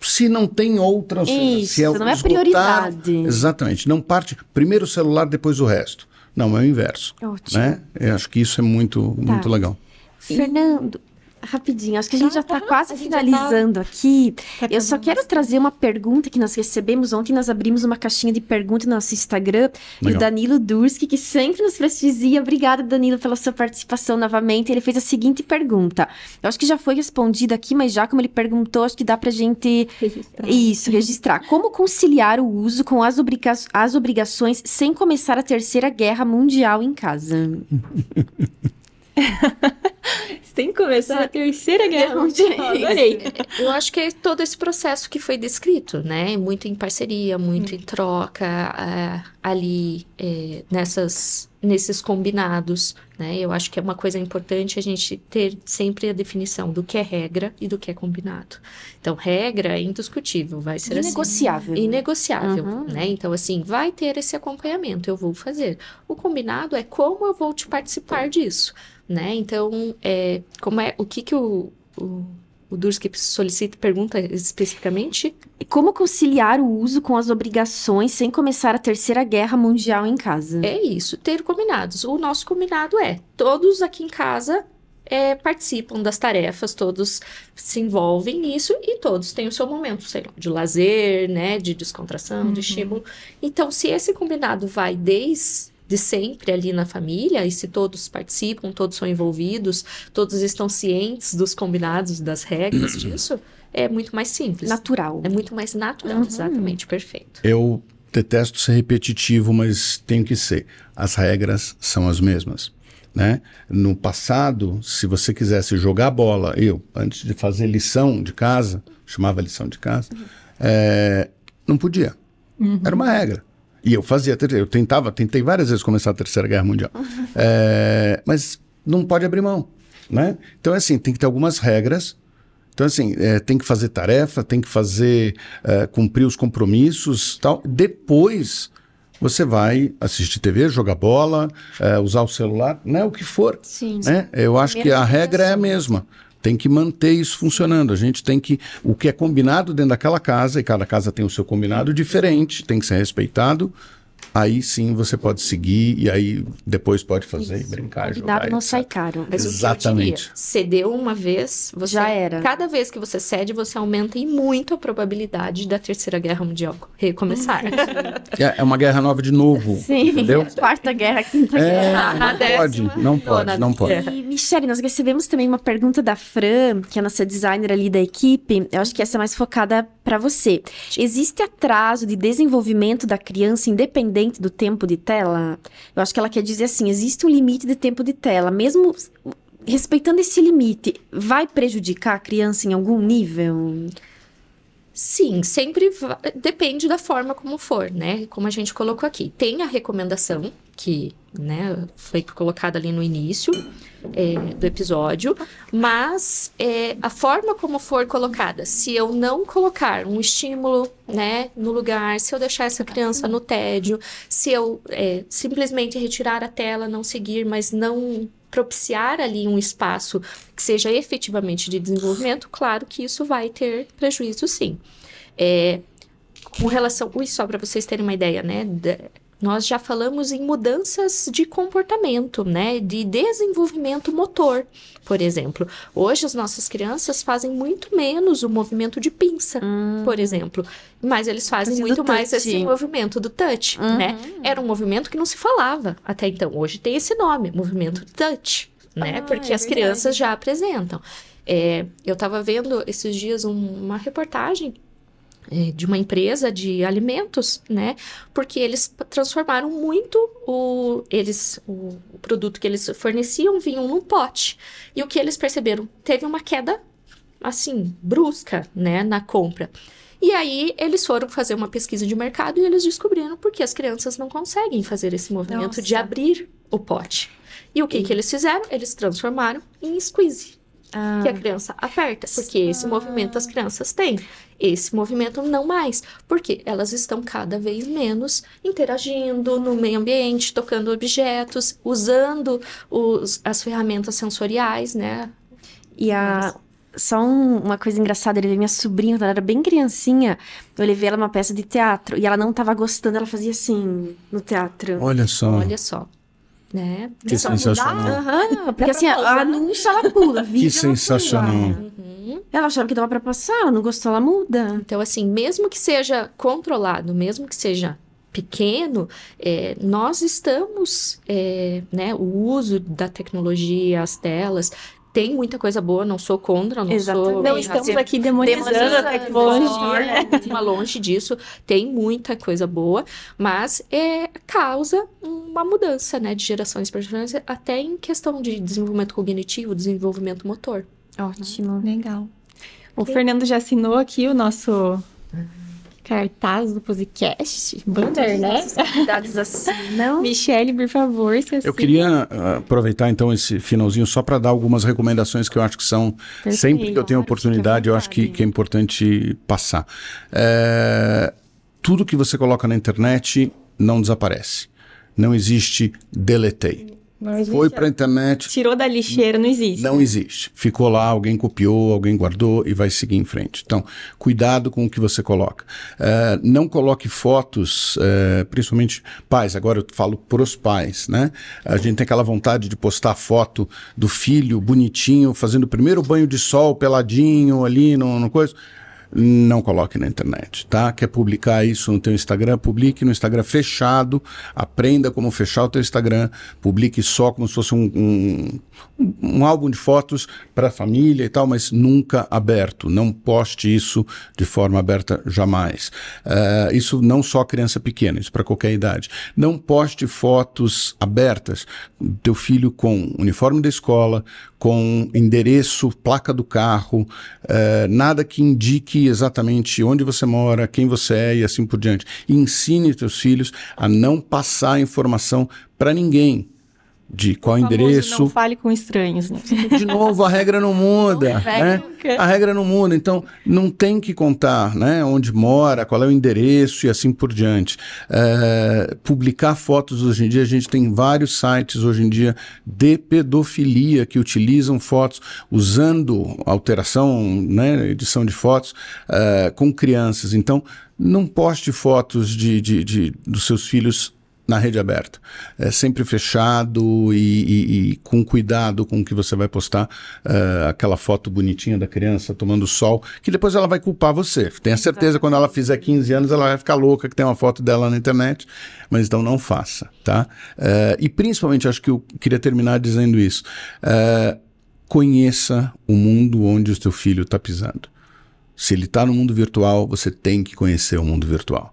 se não tem outra, Isso, se é não é prioridade. Exatamente, não parte primeiro o celular, depois o resto. Não, é o inverso. Ótimo. Né? Eu acho que isso é muito, tá. muito legal. Fernando, rapidinho, acho que a gente já está quase tá finalizando aqui. eu só quero trazer uma pergunta que nós recebemos ontem, nós abrimos uma caixinha de perguntas no nosso Instagram, Legal. e o Danilo Durski, que sempre nos prestigia, obrigada Danilo pela sua participação novamente, ele fez a seguinte pergunta, eu acho que já foi respondida aqui, mas já como ele perguntou, acho que dá pra gente... Registrar. Isso, registrar. Como conciliar o uso com as, obriga... as obrigações sem começar a Terceira Guerra Mundial em casa? Sem começar a Terceira Guerra Mundial. Adorei. Eu acho que é todo esse processo que foi descrito, né? Muito em parceria, muito hum. em troca, ali é, nessas nesses combinados, né? Eu acho que é uma coisa importante a gente ter sempre a definição do que é regra e do que é combinado. Então, regra é indiscutível, vai ser inegociável. Assim, inegociável, uhum. né? Então, assim, vai ter esse acompanhamento, eu vou fazer. O combinado é como eu vou te participar tá. disso né? Então, é, como é, o que que o, o, o Durskip solicita, pergunta especificamente? Como conciliar o uso com as obrigações sem começar a Terceira Guerra Mundial em casa? É isso, ter combinados. O nosso combinado é, todos aqui em casa é, participam das tarefas, todos se envolvem nisso e todos têm o seu momento, sei lá, de lazer, né, de descontração, uhum. de estímulo. Então, se esse combinado vai desde de sempre ali na família, e se todos participam, todos são envolvidos, todos estão cientes dos combinados, das regras uhum. disso, é muito mais simples. Natural. É muito mais natural, uhum. exatamente, perfeito. Eu detesto ser repetitivo, mas tem que ser. As regras são as mesmas. Né? No passado, se você quisesse jogar bola, eu, antes de fazer lição de casa, chamava lição de casa, uhum. é, não podia. Uhum. Era uma regra. E eu fazia, eu tentava, tentei várias vezes começar a Terceira Guerra Mundial. é, mas não pode abrir mão, né? Então, é assim, tem que ter algumas regras. Então, assim, é, tem que fazer tarefa, tem que fazer, é, cumprir os compromissos tal. Depois, você vai assistir TV, jogar bola, é, usar o celular, né? O que for. Sim. Né? Eu acho que a regra é a mesma tem que manter isso funcionando. A gente tem que. O que é combinado dentro daquela casa, e cada casa tem o seu combinado diferente, tem que ser respeitado, aí sim você pode seguir e aí depois pode fazer Isso. e brincar, jogar. não sai caro. Mas Exatamente. Cedeu uma vez, você, já era. Cada vez que você cede, você aumenta em muito a probabilidade da Terceira Guerra Mundial recomeçar. Uhum. É, é, uma guerra nova de novo, sim. entendeu? Quarta guerra, quinta é, guerra. Não pode, não pode, não pode. É. E, Michele, nós recebemos também uma pergunta da Fran, que é a nossa designer ali da equipe. Eu acho que essa é mais focada para você. Existe atraso de desenvolvimento da criança independente do tempo de tela? Eu acho que ela quer dizer assim, existe um limite de tempo de tela, mesmo respeitando esse limite, vai prejudicar a criança em algum nível? Sim, sempre depende da forma como for, né? Como a gente colocou aqui. Tem a recomendação que né, foi colocada ali no início é, do episódio, mas é, a forma como for colocada, se eu não colocar um estímulo né, no lugar, se eu deixar essa criança no tédio, se eu é, simplesmente retirar a tela, não seguir, mas não propiciar ali um espaço que seja efetivamente de desenvolvimento, claro que isso vai ter prejuízo, sim. É, com relação, ui, só para vocês terem uma ideia, né, nós já falamos em mudanças de comportamento, né? De desenvolvimento motor, por exemplo. Hoje as nossas crianças fazem muito menos o movimento de pinça, hum. por exemplo. Mas eles fazem Fazendo muito mais esse movimento do touch, né? uhum. né? Era um movimento que não se falava até então. Hoje tem esse nome, movimento touch, né? Ah, Porque é as crianças já apresentam. É, eu estava vendo esses dias um, uma reportagem é, de uma empresa de alimentos, né? Porque eles transformaram muito o, eles, o, produto que eles forneciam vinham num pote. E o que eles perceberam? Teve uma queda, assim, brusca, né, na compra. E aí eles foram fazer uma pesquisa de mercado e eles descobriram porque as crianças não conseguem fazer esse movimento Nossa. de abrir o pote. E o que, e... que eles fizeram? Eles transformaram em squeeze que a criança aperta, porque esse ah. movimento as crianças têm. Esse movimento não mais, porque elas estão cada vez menos interagindo no meio ambiente, tocando objetos, usando os, as ferramentas sensoriais, né? E a, só um, uma coisa engraçada, ele veio minha sobrinha, quando ela era bem criancinha, eu levei ela uma peça de teatro e ela não estava gostando, ela fazia assim no teatro. Olha só. Olha só né? Que então, sensacional. Uhum, porque assim, a anúncio ela pula, vídeo Que sensacional. Pula. Uhum. Ela achava que dava para passar, ela não gostou, ela muda. Então, assim, mesmo que seja controlado, mesmo que seja pequeno, é, nós estamos, é, né, o uso da tecnologia, as telas, tem muita coisa boa, não sou contra, não Exatamente. sou. Não estamos assim, aqui demonizando, demonizando a tecnologia, né? longe disso. Tem muita coisa boa, mas é, causa uma mudança né, de gerações para gerações, até em questão de desenvolvimento cognitivo, desenvolvimento motor. Ótimo, legal. O Fernando já assinou aqui o nosso cartaz do podcast. Banner, né? Convidados Michelle, assim, Michele, por favor, se Eu queria ah, aproveitar então esse finalzinho só para dar algumas recomendações que eu acho que são Perfeito. sempre que eu tenho oportunidade, eu acho que, que é importante passar. É, tudo que você coloca na internet não desaparece. Não existe deletei não Foi para a é. internet. Tirou da lixeira, não existe. Não existe. Ficou lá, alguém copiou, alguém guardou e vai seguir em frente. Então, cuidado com o que você coloca. Uh, não coloque fotos, uh, principalmente pais, agora eu falo para os pais, né? A gente tem aquela vontade de postar foto do filho bonitinho, fazendo o primeiro banho de sol, peladinho ali, no, no coisa não coloque na internet, tá? Quer publicar isso no teu Instagram? Publique no Instagram fechado, aprenda como fechar o teu Instagram, publique só como se fosse um, um um, álbum de fotos para a família e tal, mas nunca aberto. Não poste isso de forma aberta jamais. Uh, isso não só criança pequena, isso para qualquer idade. Não poste fotos abertas do teu filho com uniforme da escola, com endereço, placa do carro, uh, nada que indique exatamente onde você mora, quem você é e assim por diante. E ensine teus filhos a não passar informação para ninguém de qual o endereço. Não fale com estranhos, né? De novo, a regra não muda. Não né? A regra não muda. Então, não tem que contar né, onde mora, qual é o endereço e assim por diante. É, publicar fotos hoje em dia, a gente tem vários sites hoje em dia de pedofilia que utilizam fotos usando alteração, né, edição de fotos é, com crianças. Então, não poste fotos de, de, de dos seus filhos na rede aberta. É sempre fechado e, e, e com cuidado com o que você vai postar uh, aquela foto bonitinha da criança tomando sol, que depois ela vai culpar você. Tenha certeza, quando ela fizer 15 anos, ela vai ficar louca que tem uma foto dela na internet, mas então não faça, tá? Uh, e principalmente, acho que eu queria terminar dizendo isso. Uh, conheça o mundo onde o seu filho está pisando. Se ele está no mundo virtual, você tem que conhecer o mundo virtual.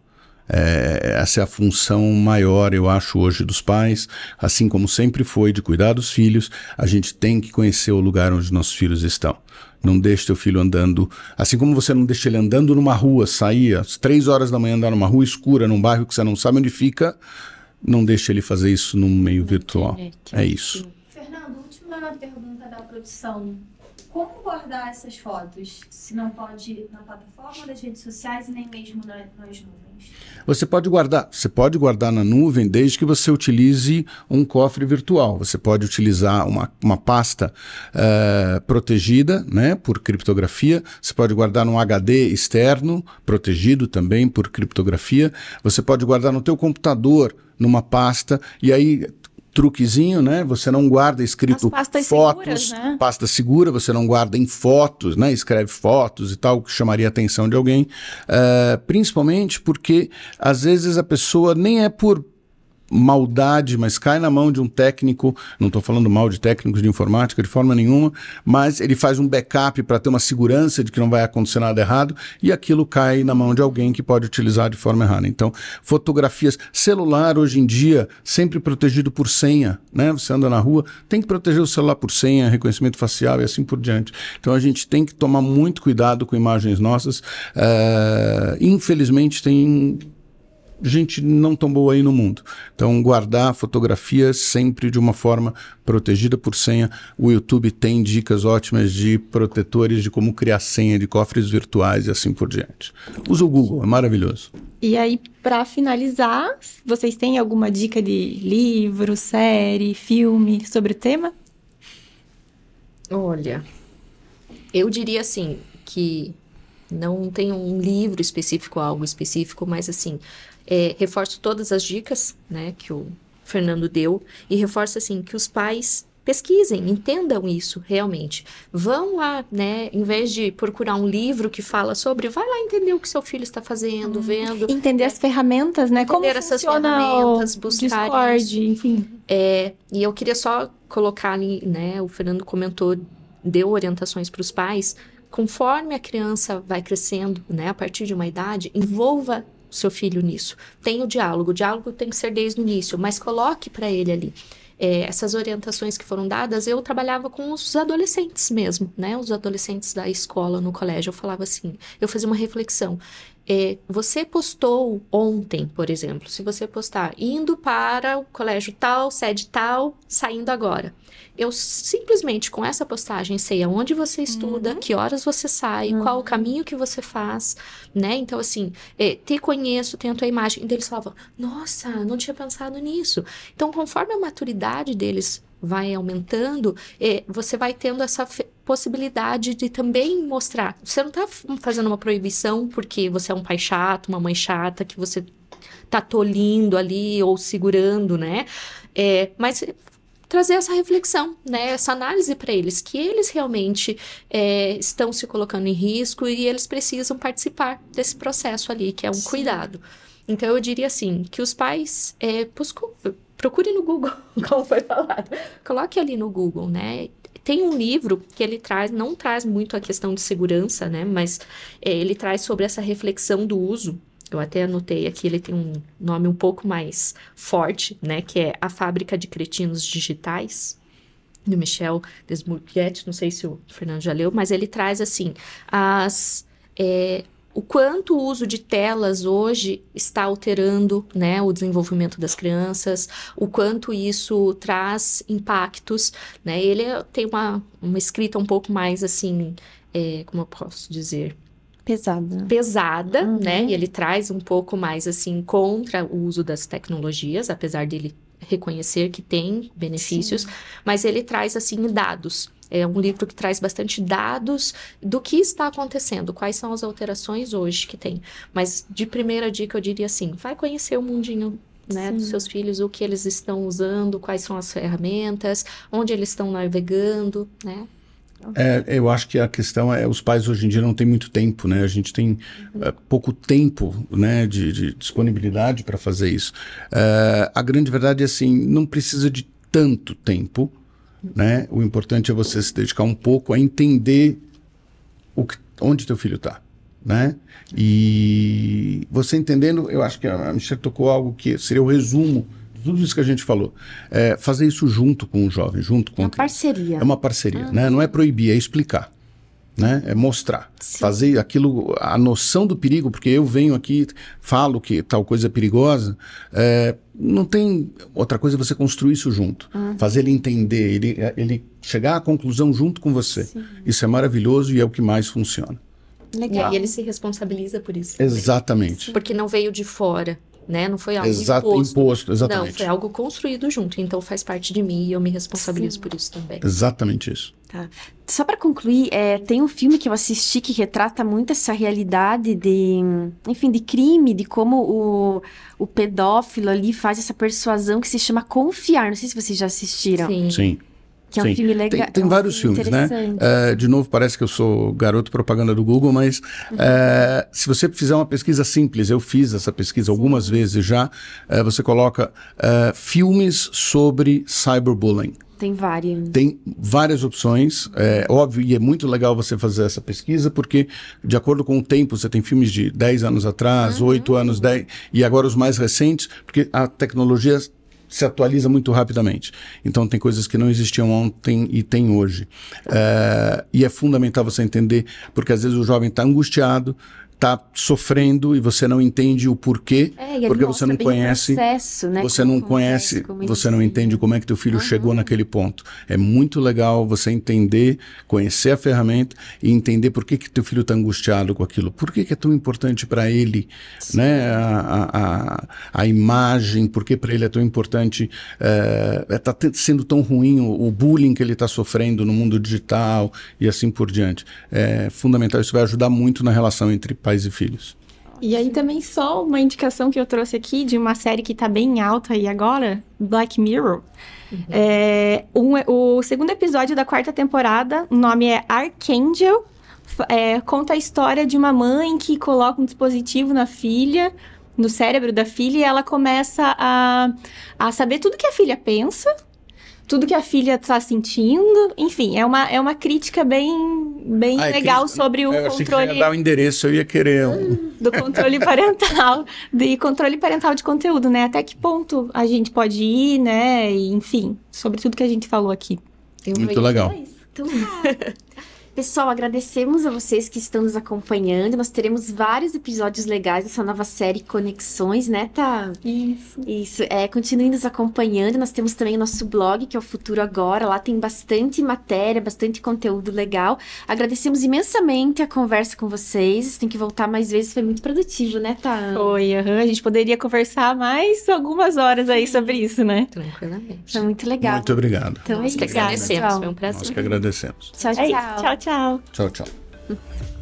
É, essa é a função maior, eu acho, hoje dos pais, assim como sempre foi, de cuidar dos filhos. A gente tem que conhecer o lugar onde nossos filhos estão. Não deixe teu filho andando. Assim como você não deixa ele andando numa rua, sair às três horas da manhã andar numa rua escura, num bairro que você não sabe onde fica, não deixe ele fazer isso num meio virtual. É, é isso. Fernando, última pergunta da produção. Como guardar essas fotos? Se não pode na plataforma das redes sociais e nem mesmo nas nuvens? Você pode guardar, você pode guardar na nuvem desde que você utilize um cofre virtual. Você pode utilizar uma, uma pasta uh, protegida né, por criptografia. Você pode guardar num HD externo, protegido também por criptografia. Você pode guardar no teu computador numa pasta e aí truquezinho, né? Você não guarda escrito fotos, seguras, né? pasta segura, você não guarda em fotos, né? Escreve fotos e tal, que chamaria a atenção de alguém. Uh, principalmente porque às vezes a pessoa nem é por maldade, mas cai na mão de um técnico, não estou falando mal de técnicos de informática de forma nenhuma, mas ele faz um backup para ter uma segurança de que não vai acontecer nada errado e aquilo cai na mão de alguém que pode utilizar de forma errada. Então, fotografias, celular hoje em dia sempre protegido por senha, né? Você anda na rua, tem que proteger o celular por senha, reconhecimento facial e assim por diante. Então a gente tem que tomar muito cuidado com imagens nossas. Eh, infelizmente tem gente não tão boa aí no mundo. Então, guardar fotografia sempre de uma forma protegida por senha. O YouTube tem dicas ótimas de protetores, de como criar senha de cofres virtuais e assim por diante. Usa o Google, é maravilhoso. E aí, para finalizar, vocês têm alguma dica de livro, série, filme sobre o tema? Olha, eu diria assim que não tem um livro específico, algo específico, mas assim, é, reforço todas as dicas né, que o Fernando deu e reforço assim que os pais pesquisem, entendam isso realmente. Vão lá, né? Em vez de procurar um livro que fala sobre, vai lá entender o que seu filho está fazendo, hum. vendo. Entender é, as ferramentas, né? Entender Como essas ferramentas, buscar Discord, isso. enfim. É, e eu queria só colocar ali, né? O Fernando comentou, deu orientações para os pais. Conforme a criança vai crescendo, né, a partir de uma idade, envolva o seu filho nisso. Tem o diálogo, o diálogo tem que ser desde o início, mas coloque para ele ali. É, essas orientações que foram dadas, eu trabalhava com os adolescentes mesmo, né? Os adolescentes da escola, no colégio. Eu falava assim, eu fazia uma reflexão. É, você postou ontem, por exemplo, se você postar indo para o colégio tal, sede tal, saindo agora. Eu simplesmente com essa postagem sei aonde você estuda, uhum. que horas você sai, uhum. qual o uhum. caminho que você faz, né? Então, assim, é, te conheço, tenho a tua imagem. E então, eles falavam, nossa, não tinha pensado nisso. Então, conforme a maturidade deles vai aumentando, é, você vai tendo essa possibilidade de também mostrar. Você não está fazendo uma proibição porque você é um pai chato, uma mãe chata, que você está tolindo ali ou segurando, né? É, mas trazer essa reflexão, né? Essa análise para eles, que eles realmente é, estão se colocando em risco e eles precisam participar desse processo ali, que é um Sim. cuidado. Então eu diria assim, que os pais é, procure no Google, como foi falado. Coloque ali no Google, né? Tem um livro que ele traz, não traz muito a questão de segurança, né? Mas é, ele traz sobre essa reflexão do uso. Eu até anotei aqui, ele tem um nome um pouco mais forte, né? Que é A Fábrica de Cretinos Digitais, do Michel Desmourguet. Não sei se o Fernando já leu, mas ele traz, assim, as... É, o quanto o uso de telas hoje está alterando né, o desenvolvimento das crianças, o quanto isso traz impactos. Né? Ele é, tem uma, uma escrita um pouco mais assim, é, como eu posso dizer? pesada. Pesada, uhum. né? E ele traz um pouco mais assim contra o uso das tecnologias, apesar dele reconhecer que tem benefícios, Sim. mas ele traz assim dados. É um livro que traz bastante dados do que está acontecendo, quais são as alterações hoje que tem. Mas de primeira dica eu diria assim, vai conhecer o mundinho né, dos seus filhos, o que eles estão usando, quais são as ferramentas, onde eles estão navegando, né? É, eu acho que a questão é os pais hoje em dia não têm muito tempo, né? A gente tem uhum. Eh, pouco tempo, né, de, de disponibilidade para fazer isso. Eh, a grande verdade é assim, não precisa de tanto tempo né? O importante é você se dedicar um pouco a entender o que, onde teu filho está. Né? E você entendendo, eu acho que a Michelle tocou algo que seria o resumo de tudo isso que a gente falou. É fazer isso junto com o jovem, junto com. É uma parceria. É uma parceria, ah, né? Não é proibir, é explicar. Né? É mostrar, Sim. fazer aquilo, a noção do perigo, porque eu venho aqui, falo que tal coisa é perigosa, é, não tem outra coisa você construir isso junto, uhum. fazer ele entender, ele, ele chegar à conclusão junto com você. Sim. Isso é maravilhoso e é o que mais funciona. Legal. E aí ele se responsabiliza por isso. Exatamente. Porque não veio de fora né? Não foi algo Exato, imposto. imposto. Exatamente. Não, foi algo construído junto. Então faz parte de mim e eu me responsabilizo Sim. por isso também. Exatamente isso. Tá. Só para concluir, é, tem um filme que eu assisti que retrata muito essa realidade de, enfim, de crime, de como o, o pedófilo ali faz essa persuasão que se chama confiar. Não sei se vocês já assistiram. Sim. Sim. Que é um filme legal. Tem, tem é um vários filme filmes, né? Uh, de novo, parece que eu sou garoto propaganda do Google, mas uhum. uh, se você fizer uma pesquisa simples, eu fiz essa pesquisa algumas vezes já, uh, você coloca filmes sobre cyberbullying. Tem várias. Tem várias opções. É óbvio, e é muito legal você fazer essa pesquisa, porque, de acordo com o tempo, você tem filmes de 10 anos atrás, uhum. 8 anos, 10, e agora os mais recentes, porque a tecnologia se atualiza muito rapidamente. Então, tem coisas que não existiam ontem e tem hoje. É, e é fundamental você entender, porque às vezes o jovem está angustiado, está sofrendo e você não entende o porquê, é, porque você não conhece, processo, né? você como não conhece, você não entende como é que teu filho uhum. chegou naquele ponto. É muito legal você entender, conhecer a ferramenta e entender por que que teu filho está angustiado com aquilo, por que que é tão importante para ele, Sim. né, a, a, a, imagem, por que para ele é tão importante, está eh, é, sendo tão ruim o, o bullying que ele está sofrendo no mundo digital e assim por diante. É fundamental, isso vai ajudar muito na relação entre pais e filhos. E aí também só uma indicação que eu trouxe aqui de uma série que está bem alta aí agora, Black Mirror. Uhum. É, um, é, o segundo episódio da quarta temporada, o nome é Archangel, é, conta a história de uma mãe que coloca um dispositivo na filha, no cérebro da filha, e ela começa a, a saber tudo que a filha pensa, tudo que a filha está sentindo. Enfim, é uma, é uma crítica bem, bem ah, é legal que, né? sobre o é, eu controle. Que dar o endereço, eu ia querer um. Do controle parental. de controle parental de conteúdo, né? Até que ponto a gente pode ir, né? enfim, sobre tudo que a gente falou aqui. Eu Muito legal. É então... Ah. Pessoal, agradecemos a vocês que estão nos acompanhando. Nós teremos vários episódios legais dessa nova série Conexões, né, Tá? Isso. Isso. É, continuem nos acompanhando. Nós temos também o nosso blog, que é o Futuro Agora. Lá tem bastante matéria, bastante conteúdo legal. Agradecemos imensamente a conversa com vocês. Tem que voltar mais vezes, foi muito produtivo, né, Tá? Foi, uhum. a gente poderia conversar mais algumas horas aí sobre isso, né? Tranquilamente. Foi muito legal. Muito obrigado. Então, Nós é que agradecemos, foi um prazer. Nós que agradecemos. Tchau, tchau. É isso, tchau, tchau. Ciao. Ciao ciao.